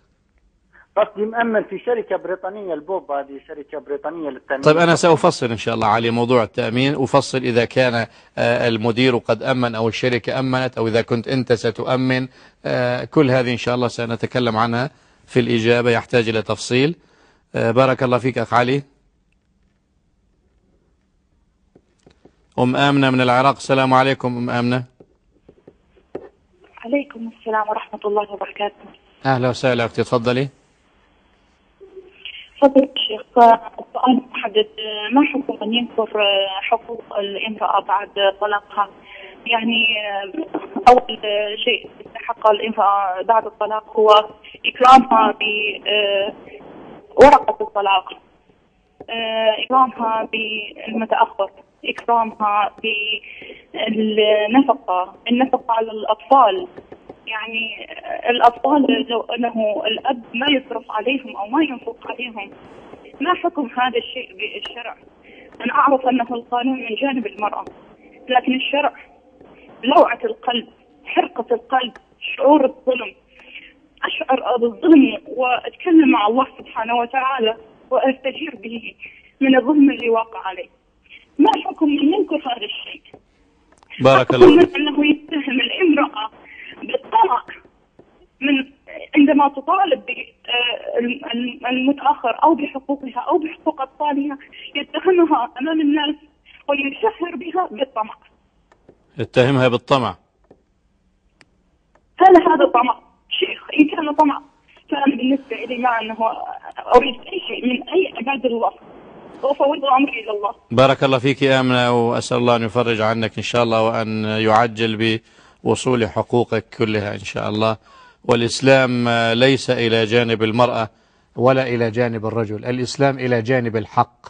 قصدي مأمن في شركة بريطانية البوب هذه شركة بريطانية للتأمين طيب أنا سأفصل إن شاء الله علي موضوع التأمين أفصل إذا كان آه، المدير قد أمن أو الشركة أمنت أو إذا كنت أنت ستؤمن آه، كل هذه إن شاء الله سنتكلم عنها في الإجابة يحتاج إلى تفصيل آه، بارك الله فيك أخ علي أم آمنة من العراق السلام عليكم أم آمنة عليكم السلام ورحمة الله وبركاته أهلا وسهلا أختي تفضلي فضلك شيخ السؤال محدد ما حكم من ينكر حقوق الامرأة بعد طلاقها يعني أول شيء حق الامرأة بعد الطلاق هو إكرامها بورقة الطلاق إكرامها بالمتأخر إكرامها بالنفقة النفقة على الأطفال يعني آه، الأطفال لو أنه الأب ما يصرف عليهم أو ما ينفق عليهم ما حكم هذا الشيء بالشرع أنا أعرف أنه القانون من جانب المرأة لكن الشرع لوعة القلب حرقة القلب شعور الظلم أشعر بالظلم وأتكلم مع الله سبحانه وتعالى وأستجير به من الظلم اللي واقع علي ما حكم من ينكر هذا الشيء بارك الله أنه يتهم الامرأة بالطلاق من عندما تطالب آه، المتاخر او بحقوقها او بحقوق اطفالها يتهمها امام الناس ويشهر بها بالطمع. يتهمها بالطمع. هل هذا طمع شيخ؟ ان كان طمع فانا بالنسبه لي ما انه اريد اي شيء من اي عباد الله. وفوض امري الى الله. بارك الله فيك يا امنه واسال الله ان يفرج عنك ان شاء الله وان يعجل ب وصول حقوقك كلها إن شاء الله والإسلام ليس إلى جانب المرأة ولا إلى جانب الرجل الإسلام إلى جانب الحق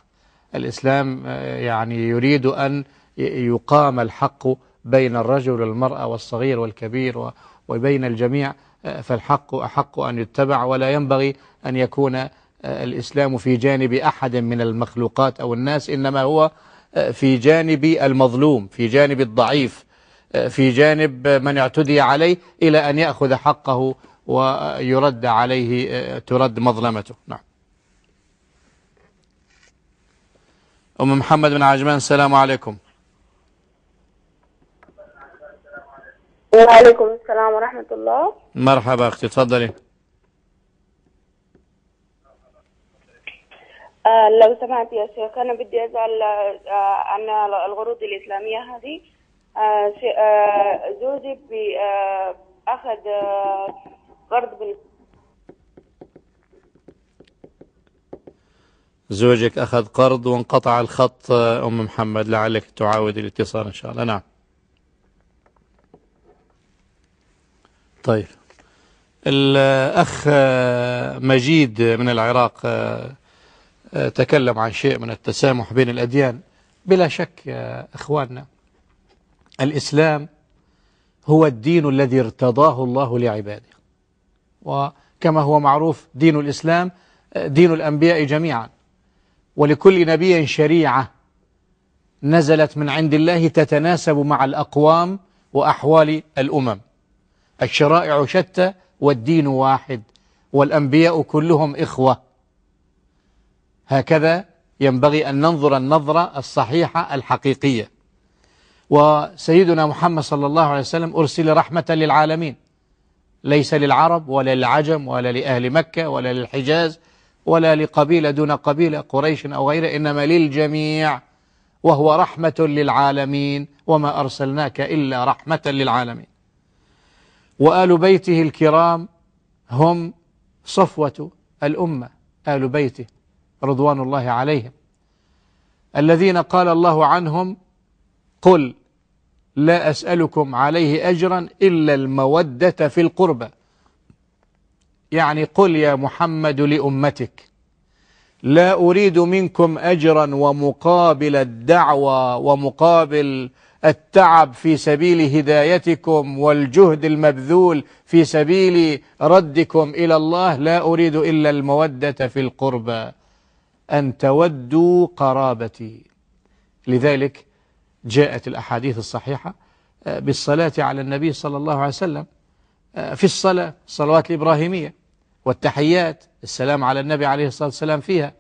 الإسلام يعني يريد أن يقام الحق بين الرجل والمرأة والصغير والكبير وبين الجميع فالحق أحق أن يتبع ولا ينبغي أن يكون الإسلام في جانب أحد من المخلوقات أو الناس إنما هو في جانب المظلوم في جانب الضعيف في جانب من اعتدي عليه إلى أن يأخذ حقه ويرد عليه ترد مظلمته نعم أم محمد بن عجمان السلام عليكم وعليكم السلام ورحمة الله مرحبا أختي تفضلي آه لو سمحت يا شيخ أنا بدي أسأل آه عن الغروض الإسلامية هذه زوجي آه، أخذ قرض آه، من زوجك أخذ قرض وانقطع الخط آه، أم محمد لعلك تعاود الاتصال إن شاء الله نعم طيب الأخ مجيد من العراق تكلم عن شيء من التسامح بين الأديان بلا شك يا أخواننا الإسلام هو الدين الذي ارتضاه الله لعباده وكما هو معروف دين الإسلام دين الأنبياء جميعا ولكل نبي شريعة نزلت من عند الله تتناسب مع الأقوام وأحوال الأمم الشرائع شتى والدين واحد والأنبياء كلهم إخوة هكذا ينبغي أن ننظر النظرة الصحيحة الحقيقية وسيدنا محمد صلى الله عليه وسلم أرسل رحمة للعالمين ليس للعرب ولا للعجم ولا لأهل مكة ولا للحجاز ولا لقبيلة دون قبيلة قريش أو غيره إنما للجميع وهو رحمة للعالمين وما أرسلناك إلا رحمة للعالمين وآل بيته الكرام هم صفوة الأمة آل بيته رضوان الله عليهم الذين قال الله عنهم قل لا أسألكم عليه أجرا إلا المودة في القربة يعني قل يا محمد لأمتك لا أريد منكم أجرا ومقابل الدعوة ومقابل التعب في سبيل هدايتكم والجهد المبذول في سبيل ردكم إلى الله لا أريد إلا المودة في القربى أن تودوا قرابتي لذلك جاءت الأحاديث الصحيحة آه، بالصلاة على النبي صلى الله عليه وسلم آه، في الصلاة الصلوات الإبراهيمية والتحيات السلام على النبي عليه الصلاة والسلام فيها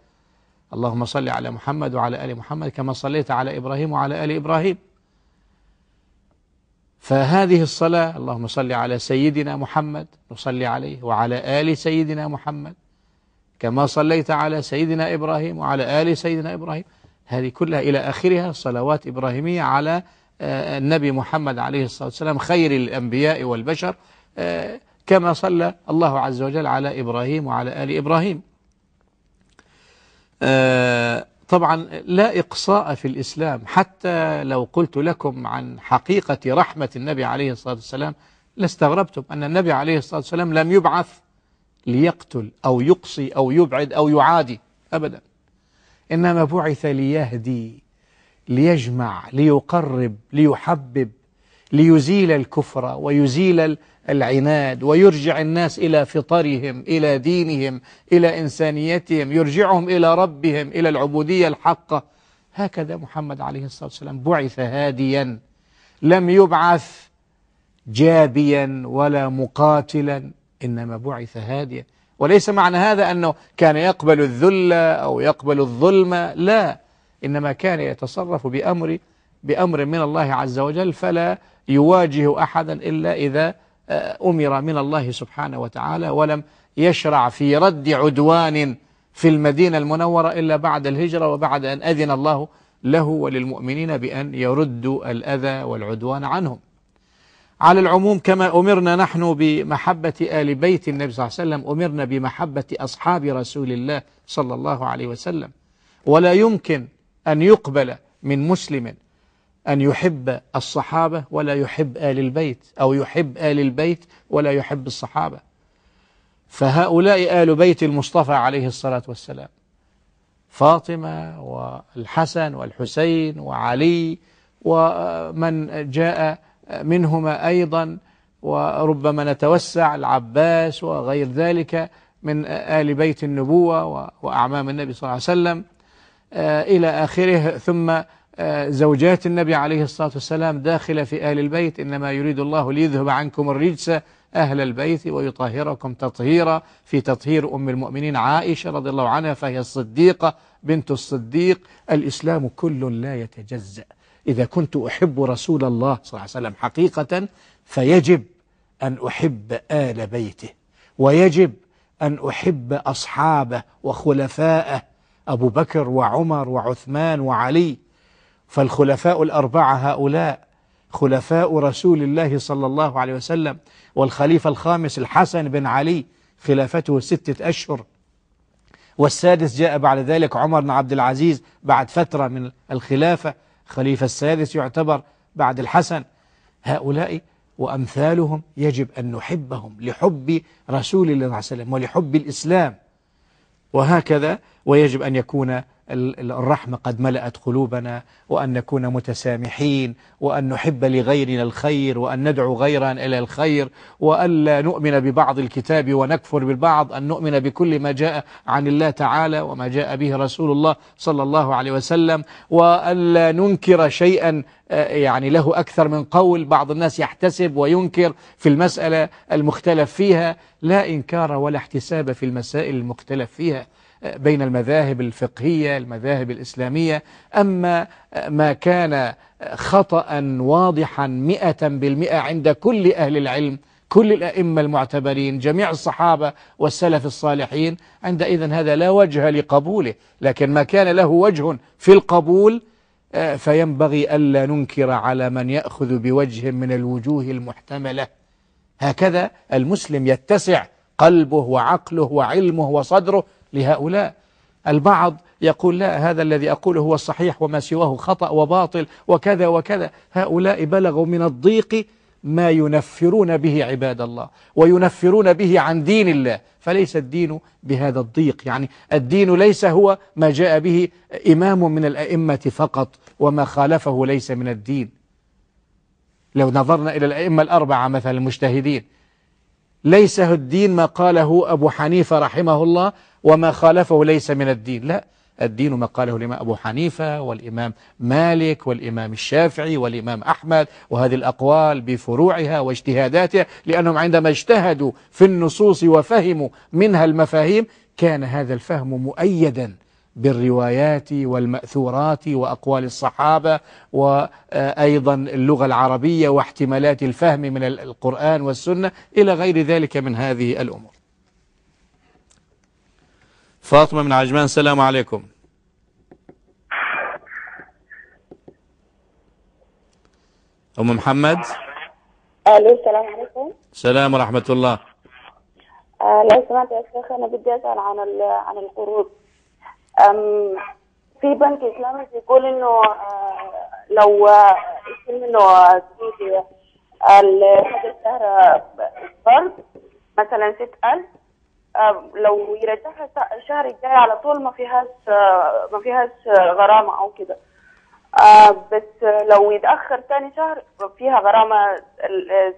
اللهم صل على محمد وعلى آل محمد كما صليت على إبراهيم وعلى آل إبراهيم فهذه الصلاة اللهم صل على سيدنا محمد نصلي عليه وعلى آل سيدنا محمد كما صليت على سيدنا إبراهيم وعلى آل سيدنا إبراهيم هذه كلها إلى آخرها صلوات إبراهيمية على آه، النبي محمد عليه الصلاة والسلام خير الأنبياء والبشر آه، كما صلى الله عز وجل على إبراهيم وعلى آل إبراهيم آه، طبعا لا إقصاء في الإسلام حتى لو قلت لكم عن حقيقة رحمة النبي عليه الصلاة والسلام لاستغربتم أن النبي عليه الصلاة والسلام لم يبعث ليقتل أو يقصي أو يبعد أو يعادي أبدا إنما بعث ليهدي ليجمع ليقرب ليحبب ليزيل الكفر ويزيل العناد ويرجع الناس إلى فطرهم إلى دينهم إلى إنسانيتهم يرجعهم إلى ربهم إلى العبودية الحقة هكذا محمد عليه الصلاة والسلام بعث هاديا لم يبعث جابيا ولا مقاتلا إنما بعث هاديا وليس معنى هذا أنه كان يقبل الذل أو يقبل الظلم لا إنما كان يتصرف بأمر بأمر من الله عز وجل فلا يواجه أحدا إلا إذا آه، أمر من الله سبحانه وتعالى ولم يشرع في رد عدوان في المدينة المنورة إلا بعد الهجرة وبعد أن أذن الله له وللمؤمنين بأن يردوا الأذى والعدوان عنهم على العموم كما أمرنا نحن بمحبة آل بيت النبي صلى الله عليه وسلم أمرنا بمحبة أصحاب رسول الله صلى الله عليه وسلم ولا يمكن أن يقبل من مسلم أن يحب الصحابة ولا يحب آل البيت أو يحب آل البيت ولا يحب الصحابة فهؤلاء آل بيت المصطفى عليه الصلاة والسلام فاطمة والحسن والحسين وعلي ومن جاء منهما أيضا وربما نتوسع العباس وغير ذلك من آل بيت النبوة وأعمام النبي صلى الله عليه وسلم آه، إلى آخره ثم آه، زوجات النبي عليه الصلاة والسلام داخلة في آل البيت إنما يريد الله ليذهب عنكم الرجس أهل البيت ويطهركم تطهيرا في تطهير أم المؤمنين عائشة رضي الله عنها فهي الصديقة بنت الصديق الإسلام كل لا يتجزأ إذا كنت أحب رسول الله صلى الله عليه وسلم حقيقة فيجب أن أحب آل بيته ويجب أن أحب أصحابه وخلفائه أبو بكر وعمر وعثمان وعلي فالخلفاء الأربعة هؤلاء خلفاء رسول الله صلى الله عليه وسلم والخليفة الخامس الحسن بن علي خلافته ستة أشهر والسادس جاء بعد ذلك عمر بن عبد العزيز بعد فترة من الخلافة خليفة السادس يعتبر بعد الحسن هؤلاء وأمثالهم يجب أن نحبهم لحب رسول الله صلى الله عليه وسلم ولحب الإسلام وهكذا ويجب أن يكون الرحمة قد ملأت قلوبنا وأن نكون متسامحين وأن نحب لغيرنا الخير وأن ندعو غيرنا إلى الخير وألا نؤمن ببعض الكتاب ونكفر بالبعض أن نؤمن بكل ما جاء عن الله تعالى وما جاء به رسول الله صلى الله عليه وسلم وألا ننكر شيئا آه، يعني له أكثر من قول بعض الناس يحتسب وينكر في المسألة المختلف فيها لا إنكار ولا احتساب في المسائل المختلف فيها بين المذاهب الفقهية المذاهب الإسلامية أما ما كان خطأ واضحا مئة بالمئة عند كل أهل العلم كل الأئمة المعتبرين جميع الصحابة والسلف الصالحين عندئذ هذا لا وجه لقبوله لكن ما كان له وجه في القبول آه، فينبغي ألا ننكر على من يأخذ بوجه من الوجوه المحتملة هكذا المسلم يتسع قلبه وعقله وعلمه وصدره لهؤلاء البعض يقول لا هذا الذي أقوله هو الصحيح وما سواه خطأ وباطل وكذا وكذا هؤلاء بلغوا من الضيق ما ينفرون به عباد الله وينفرون به عن دين الله فليس الدين بهذا الضيق يعني الدين ليس هو ما جاء به إمام من الأئمة فقط وما خالفه ليس من الدين لو نظرنا إلى الأئمة الأربعة مثلا المجتهدين ليس الدين ما قاله أبو حنيفة رحمه الله وما خالفه ليس من الدين لا الدين ما قاله الإمام أبو حنيفة والإمام مالك والإمام الشافعي والإمام أحمد وهذه الأقوال بفروعها واجتهاداتها لأنهم عندما اجتهدوا في النصوص وفهموا منها المفاهيم كان هذا الفهم مؤيدا بالروايات والمأثورات وأقوال الصحابة وأيضا اللغة العربية واحتمالات الفهم من القرآن والسنة إلى غير ذلك من هذه الأمور فاطمة من عجمان السلام عليكم أم محمد ألو السلام عليكم السلام ورحمة الله آه، لو سمعت يا شيخ أنا بدي أسأل عن عن القروض في بنك إسلامي بيقول إنه آه، لو آه، يتم إنه الشهر قرض مثلا 6000 آه، لو يرجعها الشهر الجاي على طول ما فيهاش آه، ما فيهاش آه، غرامه او كده بس لو يتاخر ثاني شهر فيها غرامه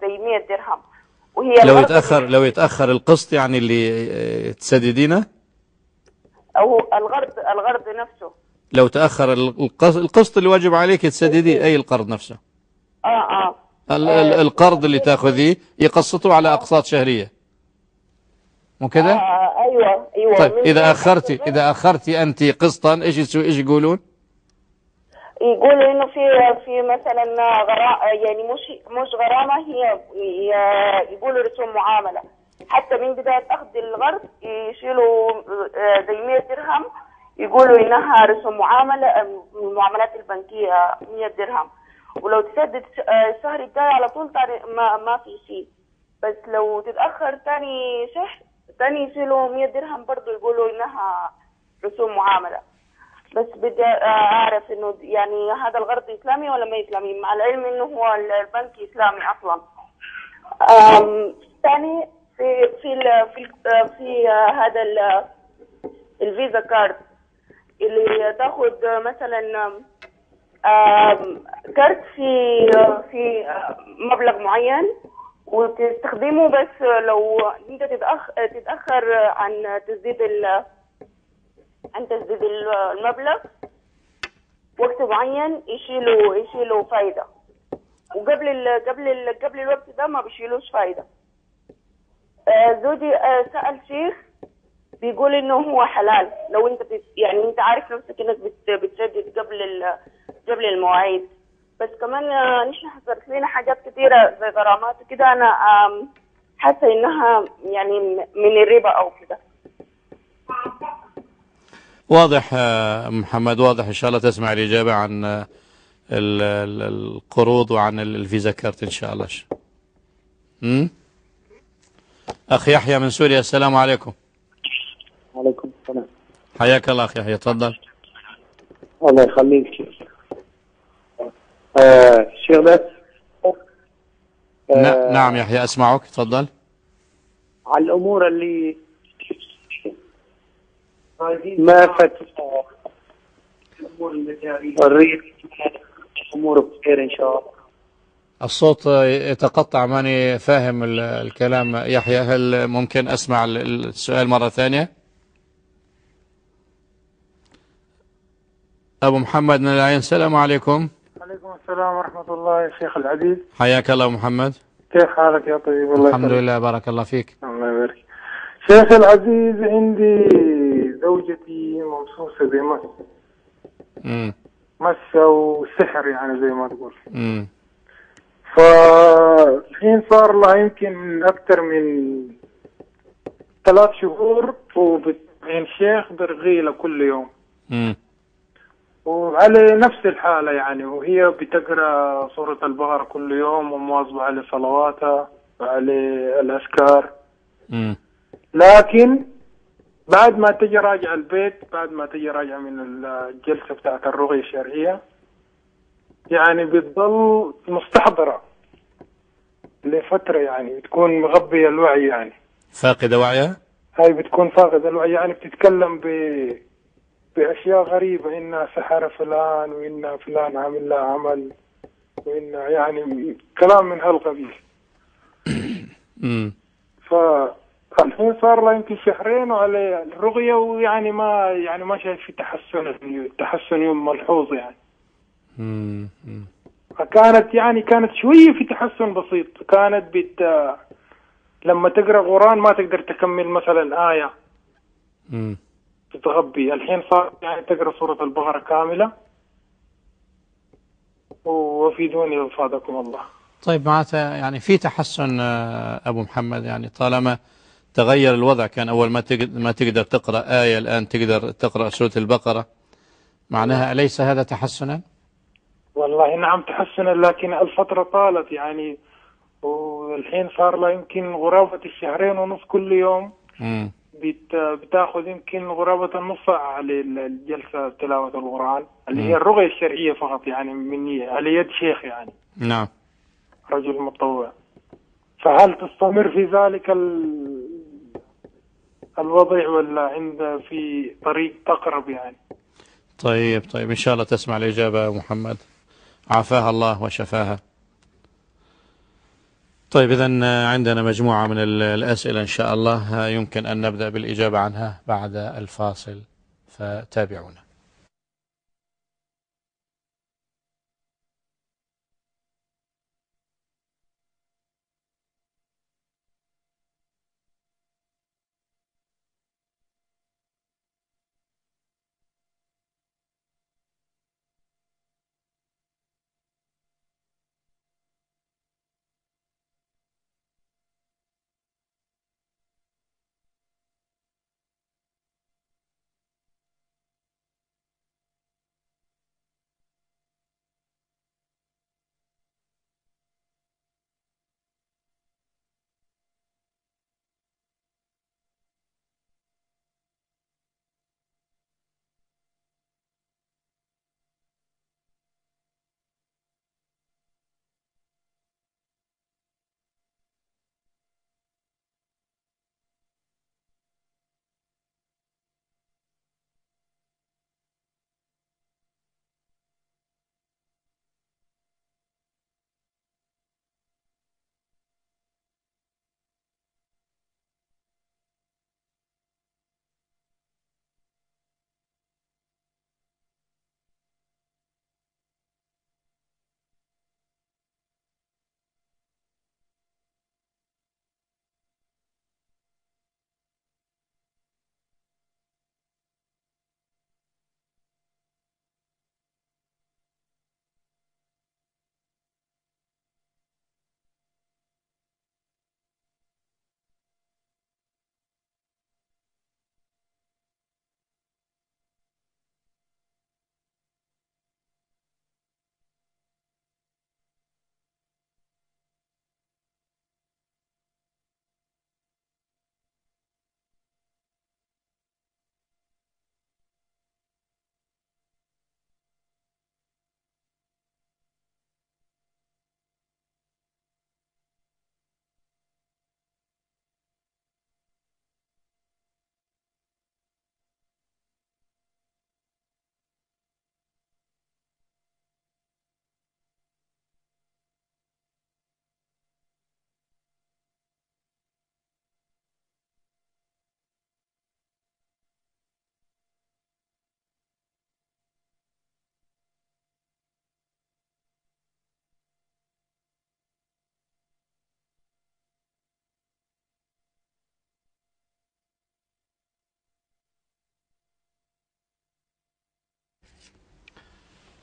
زي 100 درهم وهي لو يتاخر لو يتاخر القسط يعني اللي تسددينه او الغرض الغرض نفسه لو تاخر القسط اللي واجب عليك تسدديه اي القرض نفسه اه اه القرض اللي تاخذيه يقسطه على اقساط شهريه مو كده آه،, آه ايوه ايوه طيب اذا اخرتي اذا اخرتي انت قسطا ايش ايش يقولون يقولوا انه في في مثلا غرا يعني مش مش غرامه هي يقولوا رسوم معامله حتى من بدايه اخذ الغرض يشيلوا آه، زي 100 درهم يقولوا انها رسوم معامله من آه، المعاملات البنكيه 100 درهم ولو تسدد الشهر الجاي على طول ما, ما في شيء بس لو تتاخر ثاني شهر تاني يشيلوا 100 درهم برضه يقولوا انها رسوم معامله بس بدي اعرف انه يعني هذا الغرض اسلامي ولا ما اسلامي مع العلم انه هو البنك اسلامي اصلا ثاني في في الـ في الـ في هذا الفيزا كارد اللي تاخذ مثلا كارت في في مبلغ معين وتستخدمه بس لو انت تتاخر تتاخر عن تسديد عن تسديد المبلغ وقت معين يشيلوا يشيلوا فايده وقبل ال قبل ال قبل الوقت ده ما بيشيلوش فايده آه، زوجي آه، سال شيخ بيقول انه هو حلال لو انت يعني انت عارف نفسك انك بتسدد قبل قبل المواعيد بس كمان آه، نحن حصلت لنا حاجات كثيره زي غرامات وكده انا حاسه انها يعني من الربا او كده واضح آه، محمد واضح ان شاء الله تسمع الاجابه عن آه، القروض وعن الفيزا كارت ان شاء الله امم اخ يحيى من سوريا السلام عليكم وعليكم السلام حياك الله اخ يحيى تفضل الله يخليك الشيخ بس آه، نعم يحيى اسمعك تفضل على الامور اللي ما فتحوا الامور المجاريه الامور بخير ان شاء الله الصوت يتقطع ماني فاهم الكلام يحيى هل ممكن أسمع السؤال مرة ثانية أبو محمد من العين السلام عليكم وعليكم السلام ورحمة الله يا شيخ العزيز حياك الله محمد كيف حالك يا طيب الله الحمد لله بارك الله فيك الله يبارك شيخ العزيز عندي زوجتي ممسوسة بمس مس وسحر يعني زي ما تقول امم فالحين صار لها يمكن أكثر من ثلاث شهور وبتعين شيخ برغيلة كل يوم امم وعلى نفس الحالة يعني وهي بتقرأ سورة البقرة كل يوم ومواظبة على صلواتها وعلى الأذكار لكن بعد ما تجي راجع البيت بعد ما تجي راجع من الجلسة بتاعت الرقية الشرعية يعني بتضل مستحضرة لفترة يعني بتكون مغبية الوعي يعني فاقدة وعيها؟ هاي بتكون فاقدة الوعي يعني بتتكلم ب باشياء غريبه ان سحر فلان وان فلان عمل له عمل وان يعني كلام من هالقبيل. فالحين صار له يمكن شهرين وعلى الرقيه ويعني ما يعني ما شايف في تحسن تحسن يوم ملحوظ يعني. فكانت يعني كانت شويه في تحسن بسيط كانت بت لما تقرا قران ما تقدر تكمل مثلا ايه. تتغبي الحين صار يعني تقرا سوره البقره كامله وفيدوني وفادكم الله طيب معناته يعني في تحسن آه، ابو محمد يعني طالما تغير الوضع كان اول ما ما تقدر تقرا ايه الان تقدر تقرا سوره البقره معناها اليس هذا تحسنا؟ والله نعم تحسنا لكن الفتره طالت يعني والحين صار لا يمكن غرابه الشهرين ونص كل يوم امم بتاخذ يمكن غرابه نص ساعه للجلسه تلاوه القران اللي هي الرقيه الشرعيه فقط يعني من على يد شيخ يعني نعم رجل متطوع فهل تستمر في ذلك ال... الوضع ولا عند في طريق تقرب يعني طيب طيب إن شاء الله تسمع الإجابة يا محمد عافاها الله وشفاها طيب إذا آه، عندنا مجموعة من الأسئلة إن شاء الله آه، يمكن أن نبدأ بالإجابة عنها بعد الفاصل فتابعونا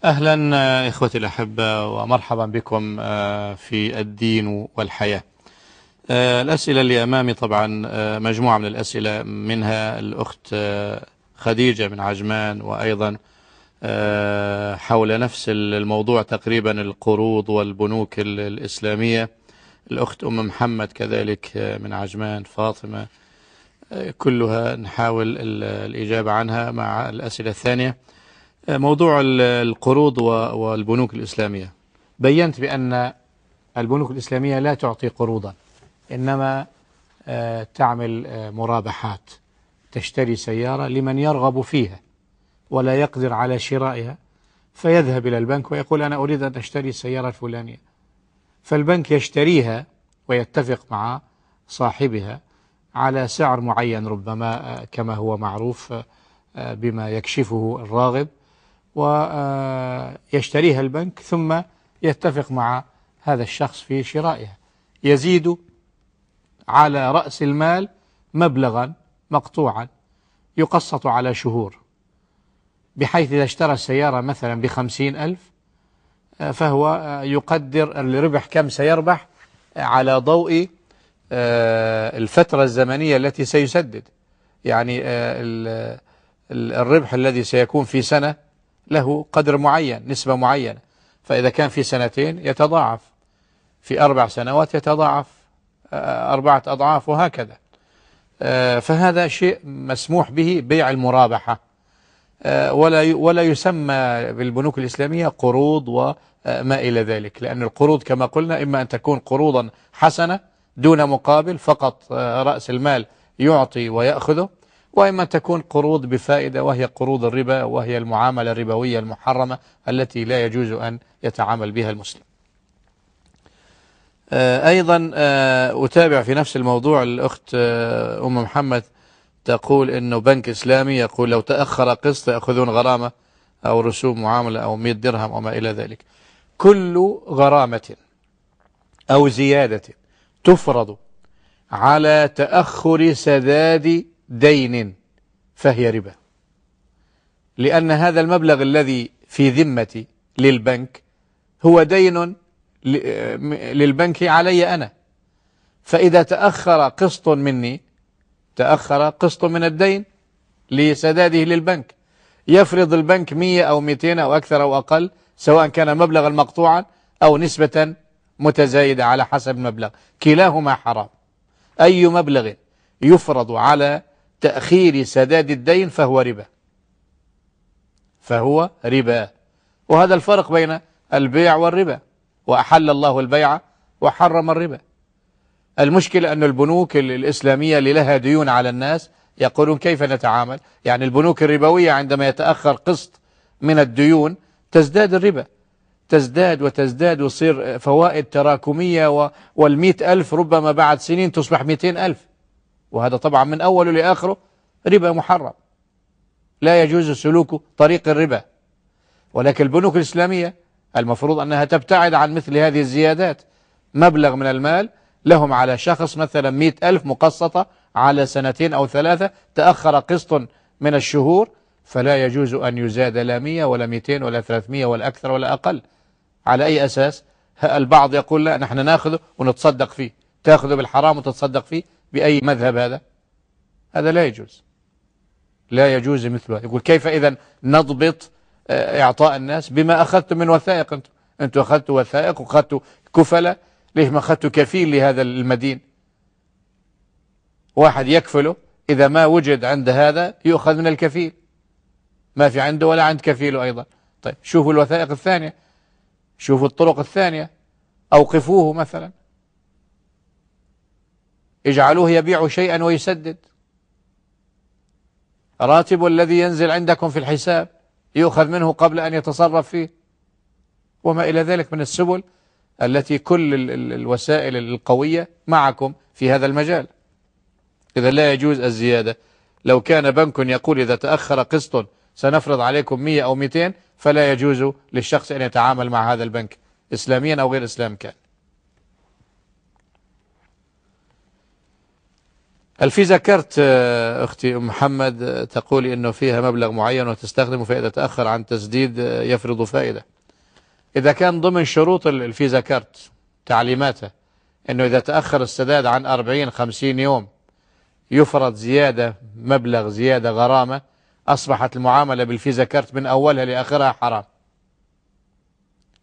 أهلا آه، إخوتي الأحبة ومرحبا بكم آه، في الدين والحياة آه، الأسئلة اللي أمامي طبعا مجموعة من الأسئلة منها الأخت خديجة من عجمان وأيضا حول نفس الموضوع تقريبا القروض والبنوك الإسلامية الأخت أم محمد كذلك من عجمان فاطمة كلها نحاول الإجابة عنها مع الأسئلة الثانية موضوع القروض والبنوك الإسلامية بينت بأن البنوك الإسلامية لا تعطي قروضا إنما آه، تعمل آه، مرابحات تشتري سيارة لمن يرغب فيها ولا يقدر على شرائها فيذهب إلى البنك ويقول أنا أريد أن أشتري السيارة الفلانية فالبنك يشتريها ويتفق مع صاحبها على سعر معين ربما آه، كما هو معروف بما يكشفه الراغب ويشتريها البنك ثم يتفق مع هذا الشخص في شرائها يزيد على رأس المال مبلغا مقطوعا يقسط على شهور بحيث إذا اشترى السيارة مثلا بخمسين ألف آه، فهو آه، يقدر الربح كم سيربح آه، على ضوء الفترة الزمنية التي سيسدد يعني الربح الذي سيكون في سنة له قدر معين نسبة معينة فإذا كان في سنتين يتضاعف في أربع سنوات يتضاعف آه، أربعة أضعاف وهكذا آه، فهذا شيء مسموح به بيع المرابحة آه، ولا ولا يسمى بالبنوك الإسلامية قروض وما إلى ذلك لأن القروض كما قلنا إما أن تكون قروضا حسنة دون مقابل فقط رأس المال يعطي ويأخذه وإما تكون قروض بفائدة وهي قروض الربا وهي المعاملة الربوية المحرمة التي لا يجوز أن يتعامل بها المسلم آه، أيضا آه، أتابع في نفس الموضوع الأخت آه، أم محمد تقول أنه بنك إسلامي يقول لو تأخر قسط يأخذون غرامة أو رسوم معاملة أو 100 درهم أو ما إلى ذلك كل غرامة أو زيادة تفرض على تأخر سداد دين فهي ربا لأن هذا المبلغ الذي في ذمتي للبنك هو دين للبنك علي أنا فإذا تأخر قسط مني تأخر قسط من الدين لسداده للبنك يفرض البنك 100 أو 200 أو أكثر أو أقل سواء كان مبلغا مقطوعا أو نسبة متزايدة على حسب المبلغ كلاهما حرام أي مبلغ يفرض على تأخير سداد الدين فهو ربا فهو ربا وهذا الفرق بين البيع والربا وأحل الله البيع وحرم الربا المشكلة أن البنوك الإسلامية اللي لها ديون على الناس يقولون كيف نتعامل يعني البنوك الربوية عندما يتأخر قسط من الديون تزداد الربا تزداد وتزداد وصير فوائد تراكمية والمئة ألف ربما بعد سنين تصبح مئتين ألف وهذا طبعا من أوله لآخره ربا محرم لا يجوز سلوك طريق الربا ولكن البنوك الإسلامية المفروض أنها تبتعد عن مثل هذه الزيادات مبلغ من المال لهم على شخص مثلا مئة ألف مقسطة على سنتين أو ثلاثة تأخر قسط من الشهور فلا يجوز أن يزاد لا 100 ولا 200 ولا 300 ولا أكثر ولا أقل على أي أساس البعض يقول لا نحن ناخذه ونتصدق فيه تاخذه بالحرام وتتصدق فيه بأي مذهب هذا هذا لا يجوز لا يجوز مثله يقول كيف إذا نضبط آه، إعطاء الناس بما أخذتم من وثائق أنتم أنتم أخذتوا وثائق وأخذتوا كفلة ليه ما أخذتوا كفيل لهذا المدين واحد يكفله إذا ما وجد عند هذا يؤخذ من الكفيل ما في عنده ولا عند كفيله أيضا طيب شوفوا الوثائق الثانية شوفوا الطرق الثانية أوقفوه مثلا اجعلوه يبيع شيئا ويسدد راتب الذي ينزل عندكم في الحساب يؤخذ منه قبل أن يتصرف فيه وما إلى ذلك من السبل التي كل الوسائل القوية معكم في هذا المجال إذا لا يجوز الزيادة لو كان بنك يقول إذا تأخر قسط سنفرض عليكم 100 أو 200 فلا يجوز للشخص أن يتعامل مع هذا البنك إسلاميا أو غير إسلام كان هل في ذكرت آه، أختي أم محمد آه، تقول أنه فيها مبلغ معين وتستخدمه فإذا تأخر عن تسديد آه، يفرض فائدة إذا كان ضمن شروط الفيزا كارت تعليماته أنه إذا تأخر السداد عن 40-50 يوم يفرض زيادة مبلغ زيادة غرامة أصبحت المعاملة بالفيزا كارت من أولها لآخرها حرام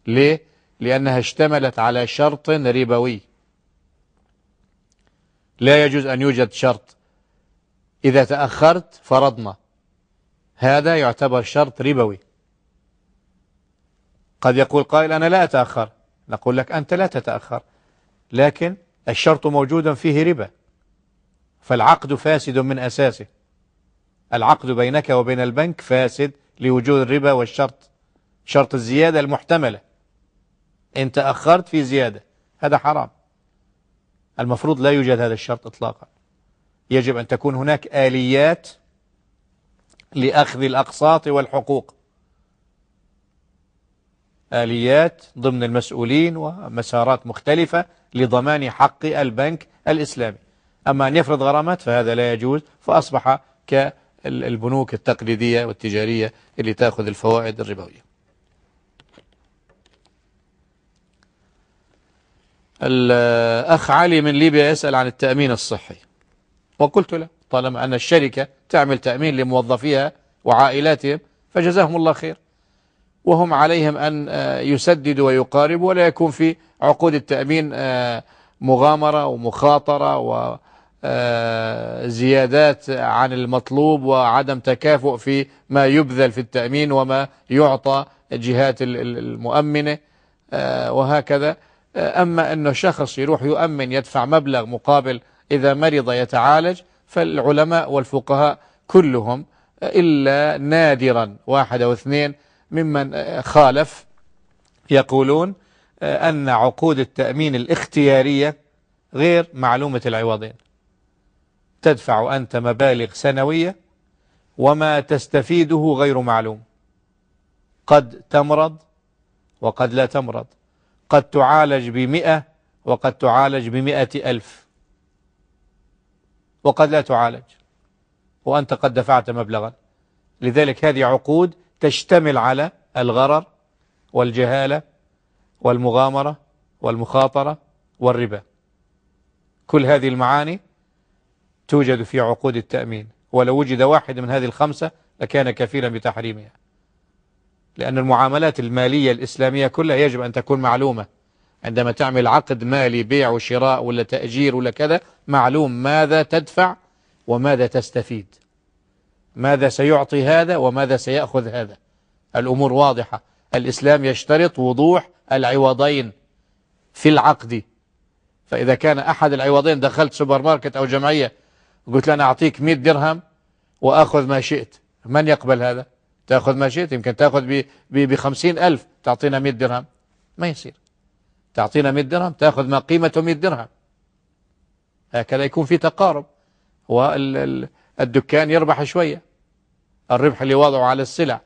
ليه؟ لأنها اشتملت على شرط ربوي لا يجوز أن يوجد شرط إذا تأخرت فرضنا هذا يعتبر شرط ربوي قد يقول قائل أنا لا أتأخر نقول لك أنت لا تتأخر لكن الشرط موجود فيه ربا فالعقد فاسد من أساسه العقد بينك وبين البنك فاسد لوجود الربا والشرط شرط الزيادة المحتملة إن تأخرت في زيادة هذا حرام المفروض لا يوجد هذا الشرط إطلاقا يجب أن تكون هناك آليات لأخذ الأقساط والحقوق آليات ضمن المسؤولين ومسارات مختلفة لضمان حق البنك الإسلامي أما أن يفرض غرامات فهذا لا يجوز فأصبح كالبنوك التقليدية والتجارية اللي تأخذ الفوائد الربوية الأخ علي من ليبيا يسأل عن التأمين الصحي وقلت له طالما أن الشركة تعمل تأمين لموظفيها وعائلاتهم فجزاهم الله خير وهم عليهم أن آه، يسددوا ويقاربوا ولا يكون في عقود التأمين آه، مغامرة ومخاطرة وزيادات آه، عن المطلوب وعدم تكافؤ في ما يبذل في التأمين وما يعطى الجهات المؤمنة وهكذا أما أنه شخص يروح يؤمن يدفع مبلغ مقابل إذا مرض يتعالج فالعلماء والفقهاء كلهم إلا نادرا واحد أو اثنين ممن خالف يقولون أن عقود التأمين الاختيارية غير معلومة العوضين تدفع أنت مبالغ سنوية وما تستفيده غير معلوم قد تمرض وقد لا تمرض قد تعالج بمئة وقد تعالج بمئة ألف وقد لا تعالج وأنت قد دفعت مبلغا لذلك هذه عقود تشتمل على الغرر والجهالة والمغامرة والمخاطرة والربا كل هذه المعاني توجد في عقود التأمين ولو وجد واحد من هذه الخمسة لكان كفيلا بتحريمها لأن المعاملات المالية الإسلامية كلها يجب أن تكون معلومة عندما تعمل عقد مالي بيع وشراء ولا تأجير ولا كذا معلوم ماذا تدفع وماذا تستفيد ماذا سيعطي هذا وماذا سيأخذ هذا الأمور واضحة الإسلام يشترط وضوح العوضين في العقد فإذا كان أحد العوضين دخلت سوبر ماركت أو جمعية قلت له أنا أعطيك 100 درهم وأخذ ما شئت من يقبل هذا تأخذ ما شئت يمكن تأخذ بخمسين ألف تعطينا 100 درهم ما يصير تعطينا 100 درهم تأخذ ما قيمة 100 درهم هكذا يكون في تقارب والدكان يربح شوية الربح اللي وضعه على السلع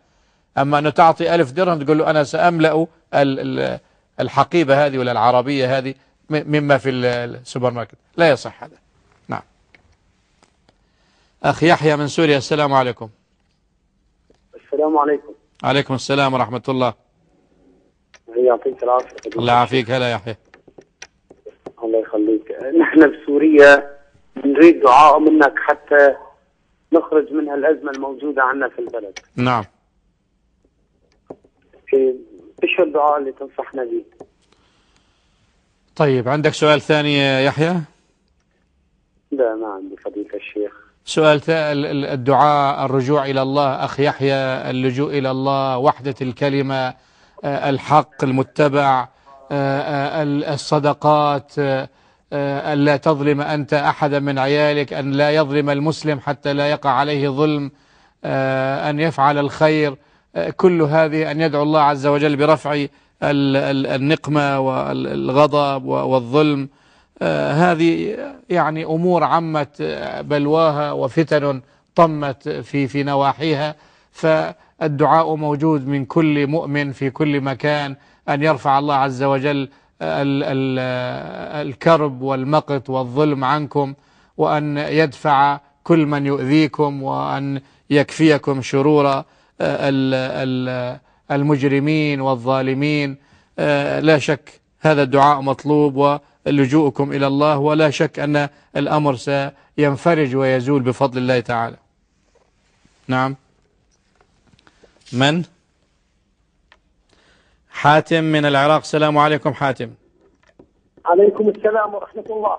أما أنه تعطي ألف درهم تقول له أنا سأملأ الحقيبة هذه ولا العربية هذه مما في السوبر ماركت لا يصح هذا نعم أخ يحيى من سوريا السلام عليكم السلام عليكم عليكم السلام ورحمة الله يعطيك العافية الله يعافيك هلا يحيى الله يخليك نحن بسوريا نريد دعاء منك حتى نخرج من هالأزمة الموجودة عندنا في البلد نعم ايش الدعاء اللي تنصحنا به طيب عندك سؤال ثاني يا يحيى لا ما عندي فضيلة الشيخ سؤال الدعاء الرجوع إلى الله أخ يحيى اللجوء إلى الله وحدة الكلمة آه، الحق المتبع آه، آه، الصدقات ألا تظلم أنت أحدا من عيالك أن لا يظلم المسلم حتى لا يقع عليه ظلم أن يفعل الخير كل هذه أن يدعو الله عز وجل برفع النقمة والغضب والظلم آه، هذه يعني أمور عمت آه، بلواها وفتن طمت في في نواحيها فالدعاء موجود من كل مؤمن في كل مكان أن يرفع الله عز وجل آه، ال ال الكرب والمقت والظلم عنكم وأن يدفع كل من يؤذيكم وأن يكفيكم شرور المجرمين والظالمين لا شك هذا الدعاء مطلوب و لجوءكم إلى الله ولا شك أن الأمر سينفرج ويزول بفضل الله تعالى نعم من حاتم من العراق السلام عليكم حاتم عليكم السلام ورحمة الله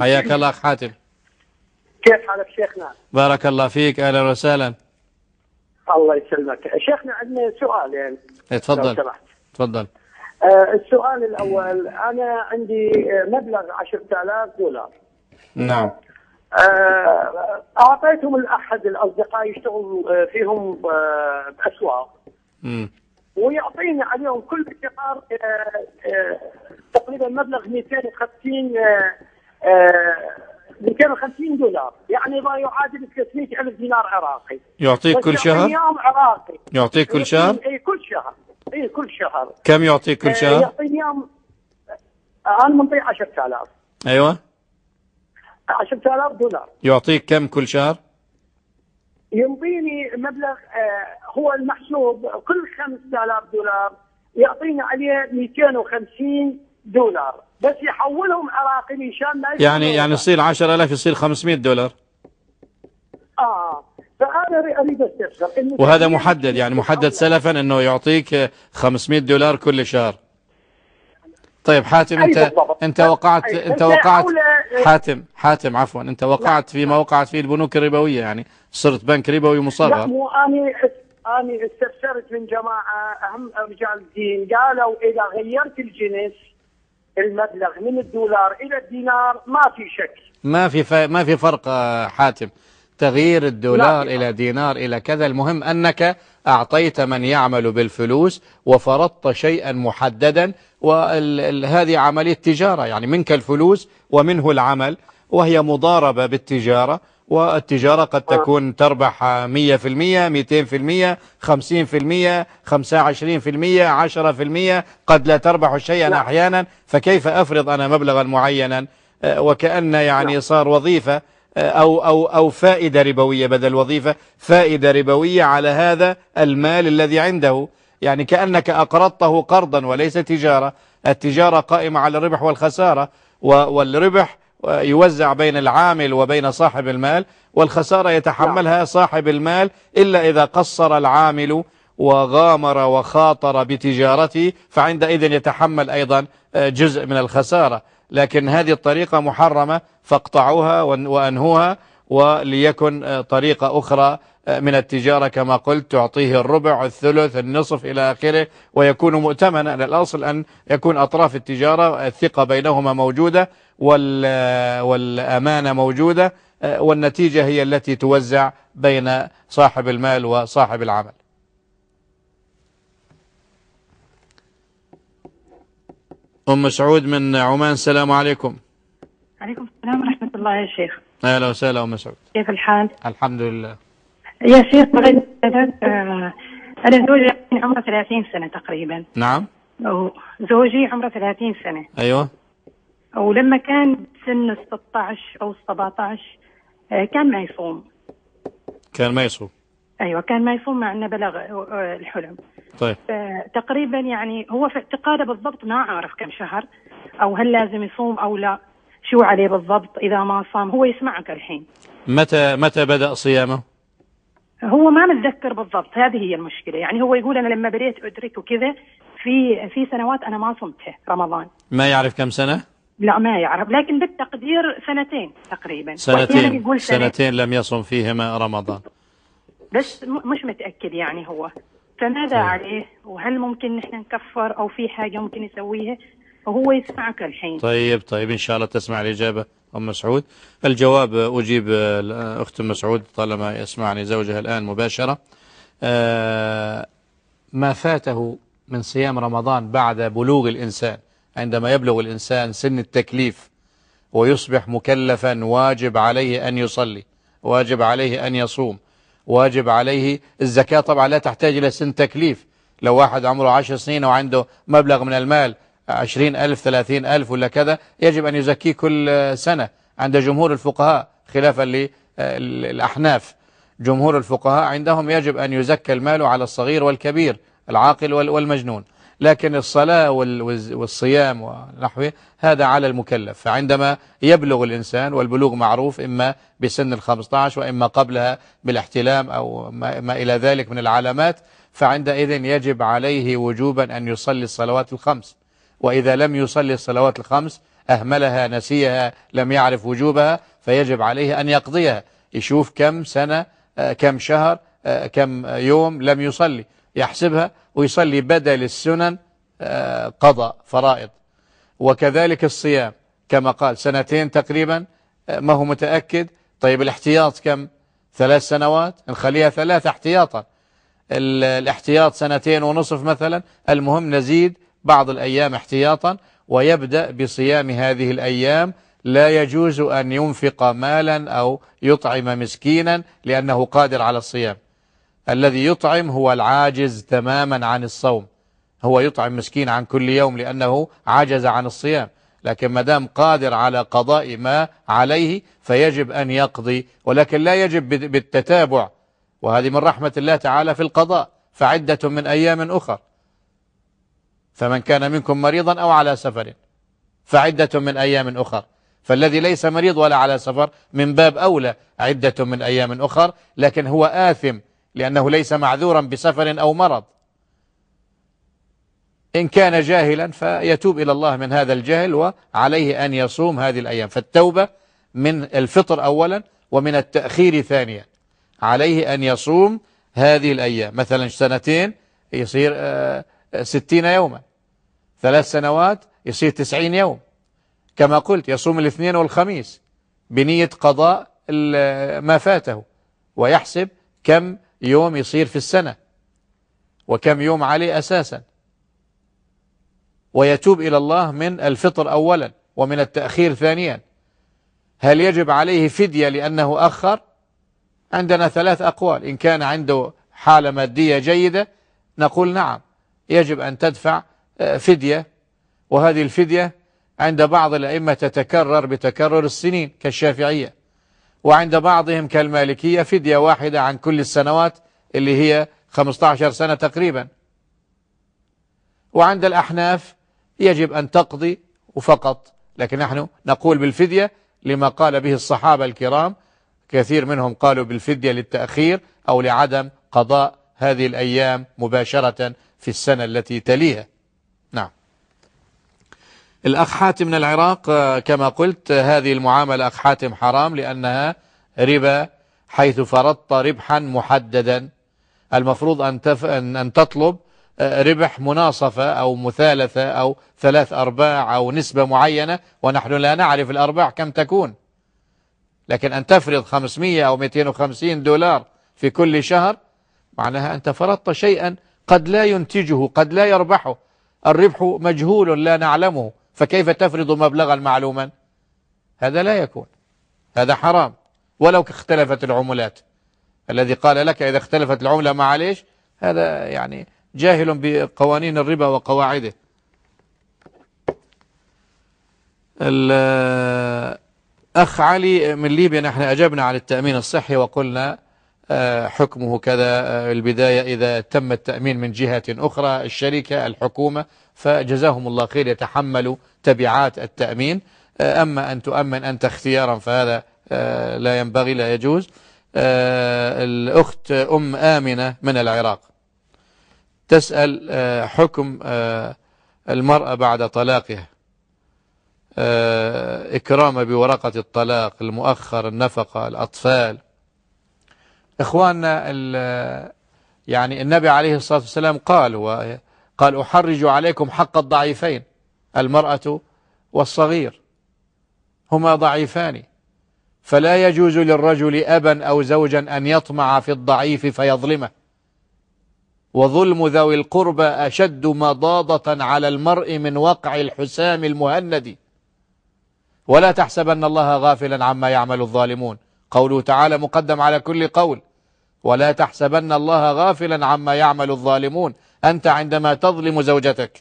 حياك الله أخ حاتم كيف حالك شيخنا بارك الله فيك أهلا وسهلا الله يسلمك شيخنا عندنا سؤال يعني إيه، تفضل تفضل آه، السؤال الاول انا عندي آه، مبلغ 10000 دولار نعم آه، اعطيتهم الأحد الاصدقاء يشتغل فيهم باسواق ويعطيني عليهم كل شهر تقريبا مبلغ 250 250 دولار يعني ما يعادل 300 ألف دينار عراقي يعطيك كل شهر؟ يوم عراقي يعطيك كل شهر؟ اي كل شهر اي كل شهر كم يعطيك كل إيه، شهر؟ يعطيني يوم آه، انا منطي 10000 ايوه 10000 دولار يعطيك كم كل شهر؟ ينطيني مبلغ آه، هو المحسوب كل 5000 دولار يعطيني عليه 250 دولار بس يحولهم عراقي مشان ما يعني يعني يصير 10000 يصير 500 دولار اه فانا اريد استفسر وهذا يعني محدد يعني محدد سلفا انه يعطيك 500 دولار كل شهر طيب حاتم انت بالضبط. انت وقعت انت وقعت حاتم حاتم عفوا انت وقعت فيما وقعت فيه البنوك الربويه يعني صرت بنك ربوي مصغر لا مو اني اني استفسرت من جماعه اهم رجال الدين قالوا اذا غيرت الجنس المبلغ من الدولار الى الدينار ما في شك ما في ف... ما في فرق حاتم تغيير الدولار الى دينار الى كذا المهم انك اعطيت من يعمل بالفلوس وفرضت شيئا محددا وهذه عمليه تجاره يعني منك الفلوس ومنه العمل وهي مضاربه بالتجاره والتجارة قد آه. تكون تربح 100% 200% 50% 25% 10% قد لا تربح شيئا أحيانا فكيف أفرض أنا مبلغا معينا آه، وكأن يعني صار وظيفة آه، أو, أو, أو فائدة ربوية بدل وظيفة فائدة ربوية على هذا المال الذي عنده يعني كأنك أقرضته قرضا وليس تجارة التجارة قائمة على الربح والخسارة والربح يوزع بين العامل وبين صاحب المال والخسارة يتحملها نعم. صاحب المال إلا إذا قصر العامل وغامر وخاطر بتجارته فعندئذ يتحمل أيضا آه، جزء من الخسارة لكن هذه الطريقة محرمة فاقطعوها وأنهوها وليكن آه، طريقة أخرى من التجارة كما قلت تعطيه الربع الثلث النصف إلى آخره ويكون مؤتمنا الأصل أن يكون أطراف التجارة الثقة بينهما موجودة والأمانة موجودة والنتيجة هي التي توزع بين صاحب المال وصاحب العمل أم سعود من عمان السلام عليكم عليكم السلام ورحمة الله يا شيخ أهلا وسهلا أم سعود كيف الحال؟ الحمد لله يا شيخ بغيت آه، أنا زوجي عمره 30 سنة تقريبا نعم زوجي عمره 30 سنة أيوه ولما كان سن 16 أو 17 آه، كان ما يصوم كان ما يصوم أيوه كان ما يصوم مع أنه بلغ آه، الحلم طيب تقريبا يعني هو في اعتقاده بالضبط ما أعرف كم شهر أو هل لازم يصوم أو لا شو عليه بالضبط إذا ما صام هو يسمعك الحين متى متى بدأ صيامه؟ هو ما متذكر بالضبط هذه هي المشكله يعني هو يقول انا لما بديت ادرك وكذا في في سنوات انا ما صمتها رمضان ما يعرف كم سنه لا ما يعرف لكن بالتقدير سنتين تقريبا سنتين يقول سنتين لم يصم فيهما رمضان بس مش متاكد يعني هو فماذا طيب. عليه وهل ممكن نحن نكفر او في حاجه ممكن يسويها وهو يسمعك الحين طيب طيب ان شاء الله تسمع الاجابه أم مسعود الجواب أجيب أخت مسعود طالما يسمعني زوجها الآن مباشرة آه، ما فاته من صيام رمضان بعد بلوغ الإنسان عندما يبلغ الإنسان سن التكليف ويصبح مكلفا واجب عليه أن يصلي واجب عليه أن يصوم واجب عليه الزكاة طبعا لا تحتاج إلى سن تكليف لو واحد عمره عشر سنين وعنده مبلغ من المال عشرين ألف ثلاثين ألف ولا كذا يجب أن يزكيه كل سنة عند جمهور الفقهاء خلافا للأحناف جمهور الفقهاء عندهم يجب أن يزكى المال على الصغير والكبير العاقل والمجنون لكن الصلاة والصيام ونحوه هذا على المكلف فعندما يبلغ الإنسان والبلوغ معروف إما بسن الخمسة عشر وإما قبلها بالاحتلام أو ما إلى ذلك من العلامات فعندئذ يجب عليه وجوبا أن يصلي الصلوات الخمس وإذا لم يصلي الصلوات الخمس أهملها نسيها لم يعرف وجوبها فيجب عليه أن يقضيها يشوف كم سنة آه، كم شهر آه، كم يوم لم يصلي يحسبها ويصلي بدل السنن آه، قضاء فرائض وكذلك الصيام كما قال سنتين تقريبا ما هو متأكد طيب الاحتياط كم ثلاث سنوات نخليها ثلاثة احتياطا الاحتياط سنتين ونصف مثلا المهم نزيد بعض الأيام احتياطا ويبدأ بصيام هذه الأيام لا يجوز أن ينفق مالا أو يطعم مسكينا لأنه قادر على الصيام الذي يطعم هو العاجز تماما عن الصوم هو يطعم مسكين عن كل يوم لأنه عجز عن الصيام لكن مدام قادر على قضاء ما عليه فيجب أن يقضي ولكن لا يجب بالتتابع وهذه من رحمة الله تعالى في القضاء فعدة من أيام أخر فمن كان منكم مريضا أو على سفر فعدة من أيام أخر فالذي ليس مريض ولا على سفر من باب أولى عدة من أيام أخر لكن هو آثم لأنه ليس معذورا بسفر أو مرض إن كان جاهلا فيتوب إلى الله من هذا الجهل وعليه أن يصوم هذه الأيام فالتوبة من الفطر أولا ومن التأخير ثانيا عليه أن يصوم هذه الأيام مثلا سنتين يصير آه، ستين يوما ثلاث سنوات يصير تسعين يوم كما قلت يصوم الاثنين والخميس بنية قضاء ما فاته ويحسب كم يوم يصير في السنة وكم يوم عليه أساسا ويتوب إلى الله من الفطر أولا ومن التأخير ثانيا هل يجب عليه فدية لأنه أخر عندنا ثلاث أقوال إن كان عنده حالة مادية جيدة نقول نعم يجب أن تدفع فدية وهذه الفدية عند بعض الأئمة تتكرر بتكرر السنين كالشافعية وعند بعضهم كالمالكية فدية واحدة عن كل السنوات اللي هي 15 سنة تقريبا وعند الأحناف يجب أن تقضي وفقط لكن نحن نقول بالفدية لما قال به الصحابة الكرام كثير منهم قالوا بالفدية للتأخير أو لعدم قضاء هذه الأيام مباشرة في السنة التي تليها الأخ حاتم من العراق آه، كما قلت آه، هذه المعاملة أخ حاتم حرام لأنها ربا حيث فرضت ربحا محددا المفروض أن, تف... أن تطلب آه، ربح مناصفة أو مثالثة أو ثلاث أرباع أو نسبة معينة ونحن لا نعرف الأرباح كم تكون لكن أن تفرض 500 أو 250 دولار في كل شهر معناها أنت فرضت شيئا قد لا ينتجه قد لا يربحه الربح مجهول لا نعلمه فكيف تفرض مبلغا معلوما هذا لا يكون هذا حرام ولو اختلفت العملات الذي قال لك إذا اختلفت العملة معليش هذا يعني جاهل بقوانين الربا وقواعده الأخ علي من ليبيا نحن أجبنا عن التأمين الصحي وقلنا آه، حكمه كذا آه، البداية إذا تم التأمين من جهة أخرى الشركة الحكومة فجزاهم الله خير يتحملوا تبعات التأمين آه، أما أن تؤمن أنت اختيارا فهذا آه، لا ينبغي لا يجوز آه، الأخت أم آمنة من العراق تسأل حكم المرأة بعد طلاقها إكرام بورقة الطلاق المؤخر النفقة الأطفال إخواننا يعني النبي عليه الصلاة والسلام قال هو قال أحرج عليكم حق الضعيفين المرأة والصغير هما ضعيفان فلا يجوز للرجل أبا أو زوجا أن يطمع في الضعيف فيظلمه وظلم ذوي القربى أشد مضاضة على المرء من وقع الحسام المهند ولا تحسبن الله غافلا عما يعمل الظالمون قوله تعالى مقدم على كل قول ولا تحسبن الله غافلا عما يعمل الظالمون أنت عندما تظلم زوجتك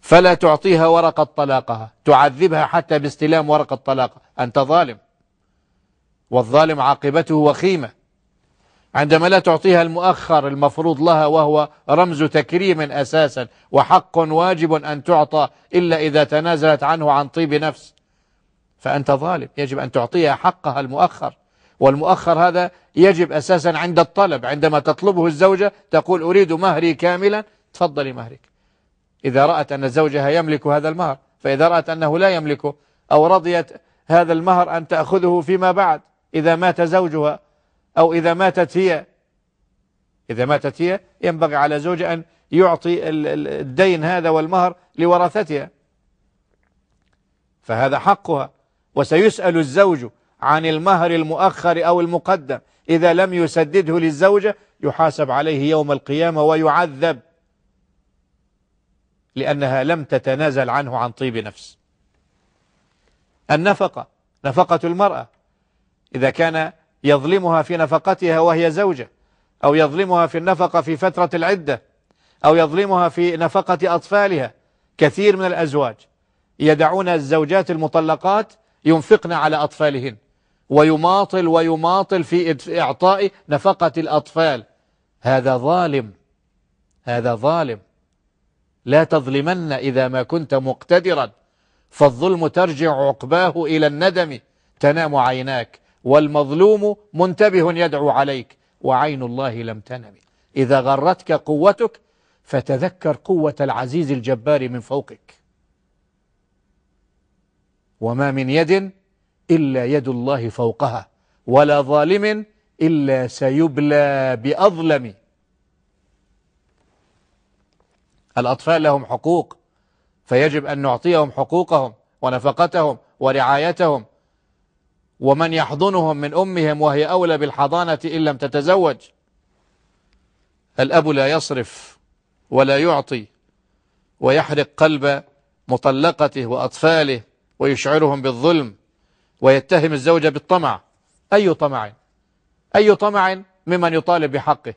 فلا تعطيها ورقة طلاقها تعذبها حتى باستلام ورقة طلاق أنت ظالم والظالم عاقبته وخيمة عندما لا تعطيها المؤخر المفروض لها وهو رمز تكريم أساسا وحق واجب أن تعطى إلا إذا تنازلت عنه عن طيب نفس فأنت ظالم يجب أن تعطيها حقها المؤخر والمؤخر هذا يجب أساسا عند الطلب عندما تطلبه الزوجة تقول أريد مهري كاملا تفضلي مهرك إذا رأت أن زوجها يملك هذا المهر فإذا رأت أنه لا يملكه أو رضيت هذا المهر أن تأخذه فيما بعد إذا مات زوجها أو إذا ماتت هي إذا ماتت هي ينبغي على زوجها أن يعطي الدين هذا والمهر لورثتها فهذا حقها وسيسأل الزوج عن المهر المؤخر أو المقدم إذا لم يسدده للزوجة يحاسب عليه يوم القيامة ويعذب لأنها لم تتنازل عنه عن طيب نفس النفقة نفقة المرأة إذا كان يظلمها في نفقتها وهي زوجة أو يظلمها في النفقة في فترة العدة أو يظلمها في نفقة أطفالها كثير من الأزواج يدعون الزوجات المطلقات ينفقن على أطفالهن ويماطل ويماطل في إعطاء نفقة الأطفال هذا ظالم هذا ظالم لا تظلمن إذا ما كنت مقتدرا فالظلم ترجع عقباه إلى الندم تنام عيناك والمظلوم منتبه يدعو عليك وعين الله لم تنم إذا غرتك قوتك فتذكر قوة العزيز الجبار من فوقك وما من يد إلا يد الله فوقها ولا ظالم إلا سيبلى بأظلم الأطفال لهم حقوق فيجب أن نعطيهم حقوقهم ونفقتهم ورعايتهم ومن يحضنهم من أمهم وهي أولى بالحضانة إن لم تتزوج الأب لا يصرف ولا يعطي ويحرق قلب مطلقته وأطفاله ويشعرهم بالظلم ويتهم الزوجة بالطمع أي طمع أي طمع ممن يطالب بحقه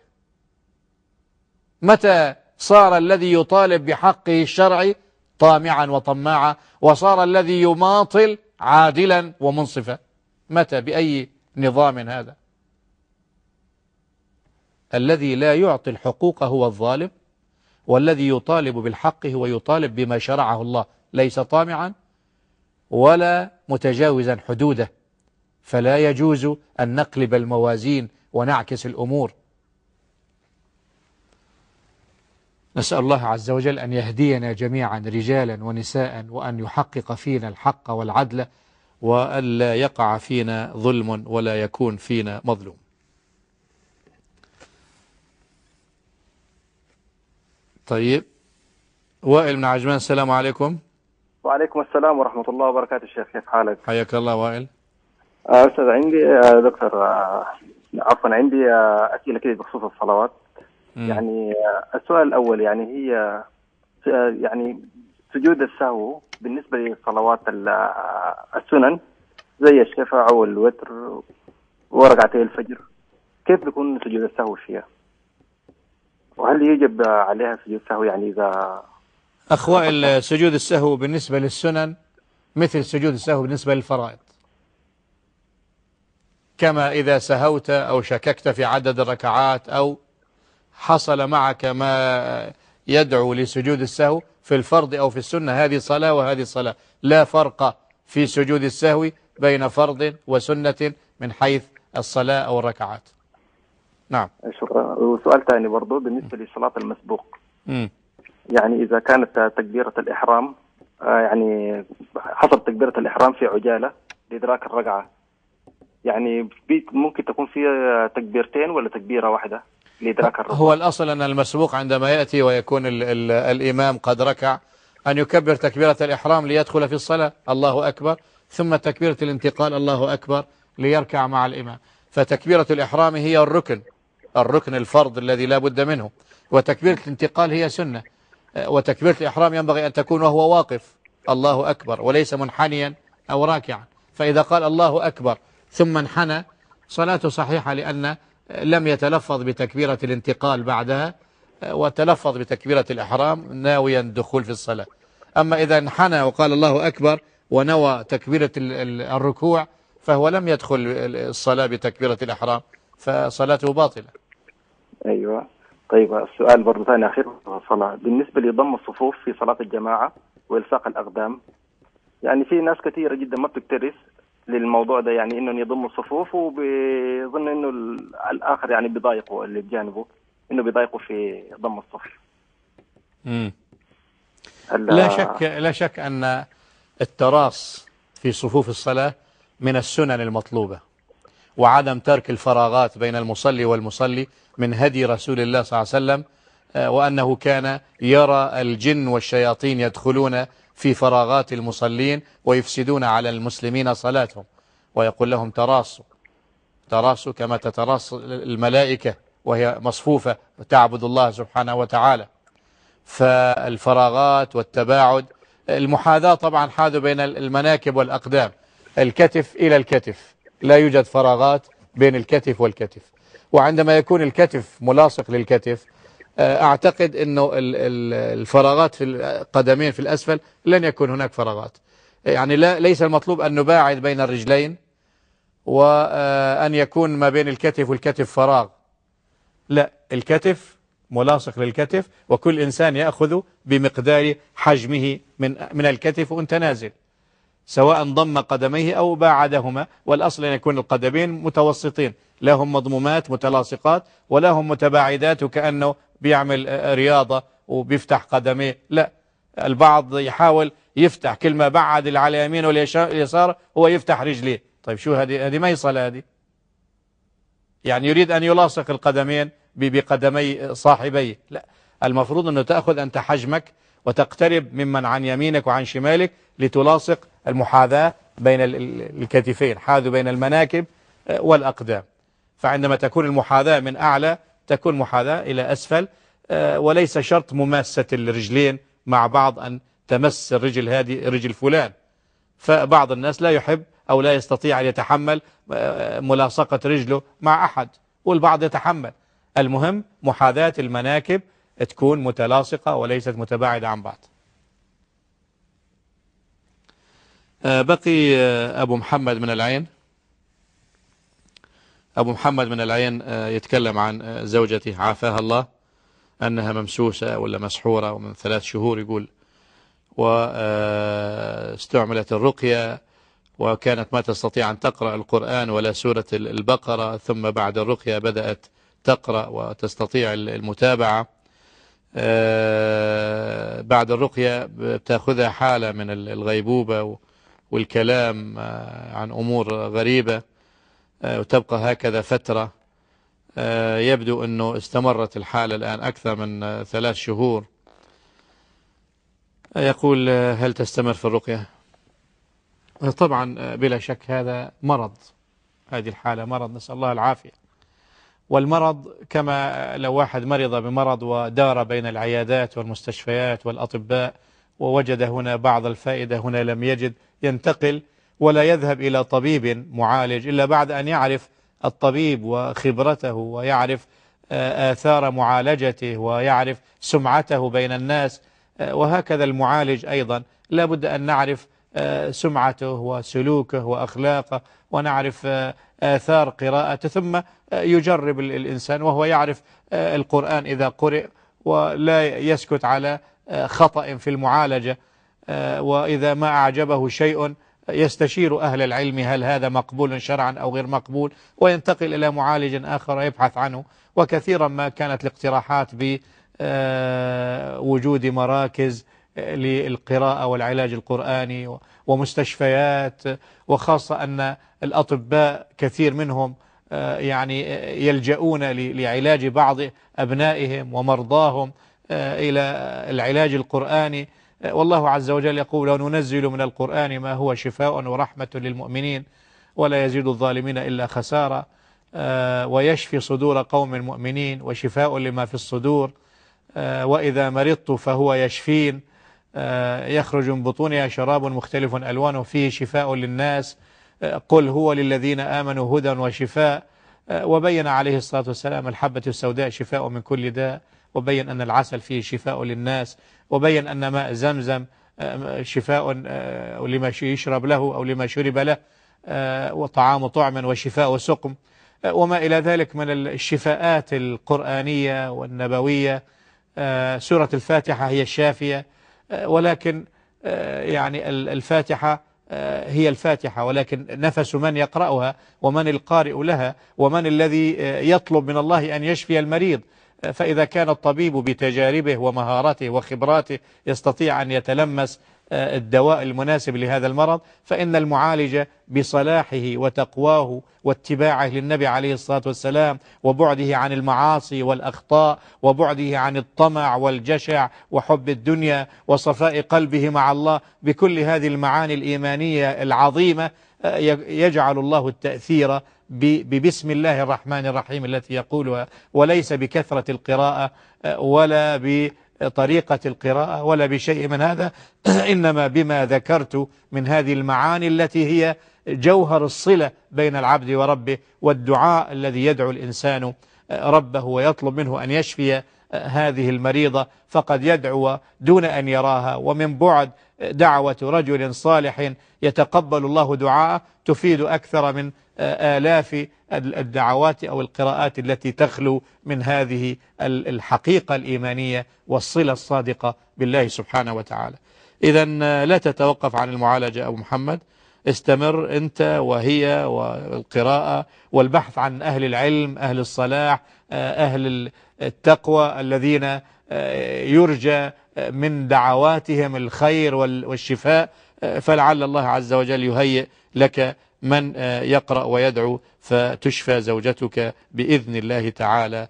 متى صار الذي يطالب بحقه الشرعي طامعا وطماعا وصار الذي يماطل عادلا ومنصفا متى بأي نظام هذا الذي لا يعطي الحقوق هو الظالم والذي يطالب بالحق هو يطالب بما شرعه الله ليس طامعا ولا متجاوزا حدوده فلا يجوز أن نقلب الموازين ونعكس الأمور نسأل الله عز وجل أن يهدينا جميعا رجالا ونساء وأن يحقق فينا الحق والعدل وألا يقع فينا ظلم ولا يكون فينا مظلوم طيب وائل من عجمان السلام عليكم وعليكم السلام ورحمة الله وبركاته الشيخ كيف حالك؟ حياك الله وائل. آه، أستاذ عندي آه، دكتور آه، عفوا عندي أسئلة كده بخصوص الصلوات. م. يعني السؤال الأول يعني هي يعني سجود السهو بالنسبة لصلوات السنن زي الشفع والوتر وركعتي الفجر كيف بيكون سجود السهو فيها؟ وهل يجب عليها سجود السهو يعني إذا أخواء سجود السهو بالنسبة للسنن مثل سجود السهو بالنسبة للفرائض كما إذا سهوت أو شككت في عدد الركعات أو حصل معك ما يدعو لسجود السهو في الفرض أو في السنة هذه صلاة وهذه صلاة لا فرق في سجود السهو بين فرض وسنة من حيث الصلاة أو الركعات نعم شكرا وسؤال ثاني برضو بالنسبة للصلاة المسبوق م. يعني إذا كانت تكبيرة الإحرام آه، يعني حصل تكبيرة الإحرام في عجالة لإدراك الرقعة يعني ممكن تكون في تكبيرتين ولا تكبيرة واحدة لإدراك الركعة هو الأصل أن المسبوق عندما يأتي ويكون الـ الـ الإمام قد ركع أن يكبر تكبيرة الإحرام ليدخل في الصلاة الله أكبر ثم تكبيرة الانتقال الله أكبر ليركع مع الإمام فتكبيرة الإحرام هي الركن الركن الفرض الذي لا بد منه وتكبيرة الانتقال هي سنة وتكبيرة الإحرام ينبغي أن تكون وهو واقف الله أكبر وليس منحنيا أو راكعا فإذا قال الله أكبر ثم انحنى صلاته صحيحة لأن لم يتلفظ بتكبيرة الانتقال بعدها وتلفظ بتكبيرة الإحرام ناويا الدخول في الصلاة أما إذا انحنى وقال الله أكبر ونوى تكبيرة الركوع فهو لم يدخل الصلاة بتكبيرة الإحرام فصلاته باطلة أيوة طيب السؤال برضه ثاني اخير صلاة. بالنسبه لضم الصفوف في صلاه الجماعه والصاق الاقدام يعني في ناس كثيره جدا ما بتكترث للموضوع ده يعني انهم يضموا الصفوف وبيظن انه الاخر يعني بيضايقه اللي بجانبه انه بيضايقه في ضم الصف. امم لا شك لا شك ان التراص في صفوف الصلاه من السنن المطلوبه وعدم ترك الفراغات بين المصلي والمصلي من هدي رسول الله صلى الله عليه وسلم آه، وأنه كان يرى الجن والشياطين يدخلون في فراغات المصلين ويفسدون على المسلمين صلاتهم ويقول لهم تراصوا تراصوا كما تتراص الملائكة وهي مصفوفة تعبد الله سبحانه وتعالى فالفراغات والتباعد المحاذاة طبعا حاذوا بين المناكب والأقدام الكتف إلى الكتف لا يوجد فراغات بين الكتف والكتف وعندما يكون الكتف ملاصق للكتف آه، أعتقد أنه الفراغات في القدمين في الأسفل لن يكون هناك فراغات يعني لا ليس المطلوب أن نباعد بين الرجلين وأن آه، يكون ما بين الكتف والكتف فراغ لا الكتف ملاصق للكتف وكل إنسان يأخذ بمقدار حجمه من من الكتف وانت نازل سواء ضم قدميه أو باعدهما والأصل أن يكون القدمين متوسطين لا هم مضمومات متلاصقات ولا هم متباعدات وكأنه بيعمل آه، آه، رياضة وبيفتح قدميه لا البعض يحاول يفتح كل ما بعد اللي على يمينه واليسار هو يفتح رجليه طيب شو هذه هذه ما هي صلاة هذه يعني يريد أن يلاصق القدمين بقدمي صاحبيه لا المفروض أنه تأخذ أنت حجمك وتقترب ممن عن يمينك وعن شمالك لتلاصق المحاذاة بين الكتفين حاذوا بين المناكب آه، والأقدام فعندما تكون المحاذاة من أعلى تكون محاذاة إلى أسفل آه، وليس شرط مماسة الرجلين مع بعض أن تمس الرجل هذه رجل فلان فبعض الناس لا يحب أو لا يستطيع أن يتحمل آه، ملاصقة رجله مع أحد والبعض يتحمل المهم محاذاة المناكب تكون متلاصقة وليست متباعدة عن بعض آه، بقي آه، أبو محمد من العين أبو محمد من العين آه، يتكلم عن زوجته عافاها الله أنها ممسوسة ولا مسحورة ومن ثلاث شهور يقول واستعملت الرقية وكانت ما تستطيع أن تقرأ القرآن ولا سورة البقرة ثم بعد الرقية بدأت تقرأ وتستطيع المتابعة بعد الرقية بتأخذها حالة من الغيبوبة والكلام آه، عن أمور غريبة آه، وتبقى هكذا فترة آه، يبدو أنه استمرت الحالة الآن أكثر من ثلاث شهور يقول هل تستمر في الرقية طبعا بلا شك هذا مرض هذه الحالة مرض نسأل الله العافية والمرض كما لو واحد مرض بمرض ودار بين العيادات والمستشفيات والأطباء ووجد هنا بعض الفائدة هنا لم يجد ينتقل ولا يذهب إلى طبيب معالج إلا بعد أن يعرف الطبيب وخبرته ويعرف آه، آثار معالجته ويعرف سمعته بين الناس آه، وهكذا المعالج أيضا لا بد أن نعرف آه، سمعته وسلوكه وأخلاقه ونعرف آثار قراءته ثم يجرب الإنسان وهو يعرف القرآن إذا قرئ ولا يسكت على آه، خطأ في المعالجة آه، وإذا ما أعجبه شيء آه، يستشير أهل العلم هل هذا مقبول شرعا أو غير مقبول وينتقل إلى معالج آخر يبحث عنه وكثيرا ما كانت الاقتراحات بوجود مراكز للقراءة والعلاج القرآني ومستشفيات وخاصة أن الأطباء كثير منهم يعني يلجؤون لعلاج بعض أبنائهم ومرضاهم آه، إلى العلاج القرآني آه، والله عز وجل يقول وننزل من القرآن ما هو شفاء ورحمة للمؤمنين ولا يزيد الظالمين إلا خسارة آه، ويشفي صدور قوم المؤمنين وشفاء لما في الصدور وإذا مرضت فهو يشفين يخرج من بطونها شراب مختلف ألوانه فيه شفاء للناس قل هو للذين آمنوا هدى وشفاء وبين عليه الصلاة والسلام الحبة السوداء شفاء من كل داء وبين أن العسل فيه شفاء للناس وبين أن ماء زمزم آه، شفاء آه، لما يشرب له أو لما شرب له آه، وطعام طعما وشفاء وسقم وما إلى ذلك من الشفاءات القرآنية والنبوية سورة الفاتحة هي الشافية ولكن يعني الفاتحة هي الفاتحة ولكن نفس من يقرأها ومن القارئ لها ومن الذي يطلب من الله أن يشفي المريض فإذا كان الطبيب بتجاربه ومهاراته وخبراته يستطيع أن يتلمس آه، الدواء المناسب لهذا المرض فإن المعالج بصلاحه وتقواه واتباعه للنبي عليه الصلاة والسلام وبعده عن المعاصي والأخطاء وبعده عن الطمع والجشع وحب الدنيا وصفاء قلبه مع الله بكل هذه المعاني الإيمانية العظيمة يجعل الله التأثير ببسم الله الرحمن الرحيم التي يقولها وليس بكثرة القراءة آه، ولا بطريقة القراءة ولا بشيء من هذا إنما بما ذكرت من هذه المعاني التي هي جوهر الصلة بين العبد وربه والدعاء الذي يدعو الإنسان آه، ربه ويطلب منه أن يشفي هذه المريضة فقد يدعو دون أن يراها ومن بعد دعوة رجل صالح يتقبل الله دعاءه تفيد أكثر من آلاف الدعوات أو القراءات التي تخلو من هذه الحقيقة الإيمانية والصلة الصادقة بالله سبحانه وتعالى إذا آه، لا تتوقف عن المعالجة أبو محمد استمر أنت وهي والقراءة والبحث عن أهل العلم أهل الصلاح آه، أهل التقوى الذين آه، يرجى آه، من دعواتهم الخير والشفاء فلعل الله عز وجل يهيئ لك من يقرأ ويدعو فتشفى زوجتك بإذن الله تعالى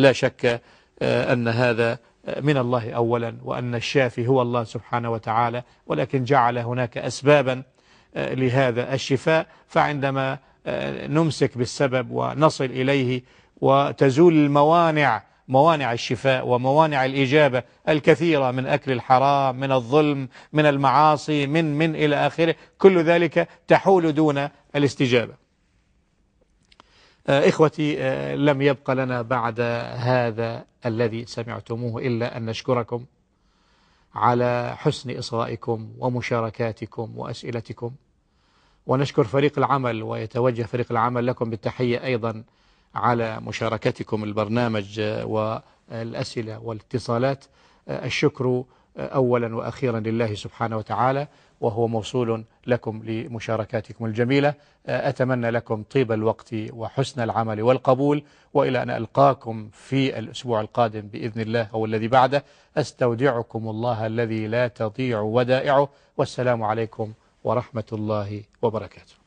لا شك أن هذا من الله أولا وأن الشافي هو الله سبحانه وتعالى ولكن جعل هناك أسبابا آه، لهذا الشفاء فعندما آه، نمسك بالسبب ونصل إليه وتزول الموانع موانع الشفاء وموانع الإجابة الكثيرة من أكل الحرام من الظلم من المعاصي من من إلى آخره كل ذلك تحول دون الاستجابة آه، إخوتي آه، لم يبق لنا بعد هذا الذي سمعتموه إلا أن نشكركم على حسن إصغائكم ومشاركاتكم وأسئلتكم ونشكر فريق العمل ويتوجه فريق العمل لكم بالتحية أيضا على مشاركتكم البرنامج آه، والأسئلة والاتصالات الشكر أولا وأخيرا لله سبحانه وتعالى وهو موصول لكم لمشاركاتكم الجميلة آه، أتمنى لكم طيب الوقت وحسن العمل والقبول وإلى أن ألقاكم في الأسبوع القادم بإذن الله أو الذي بعده أستودعكم الله الذي لا تضيع ودائعه والسلام عليكم ورحمة الله وبركاته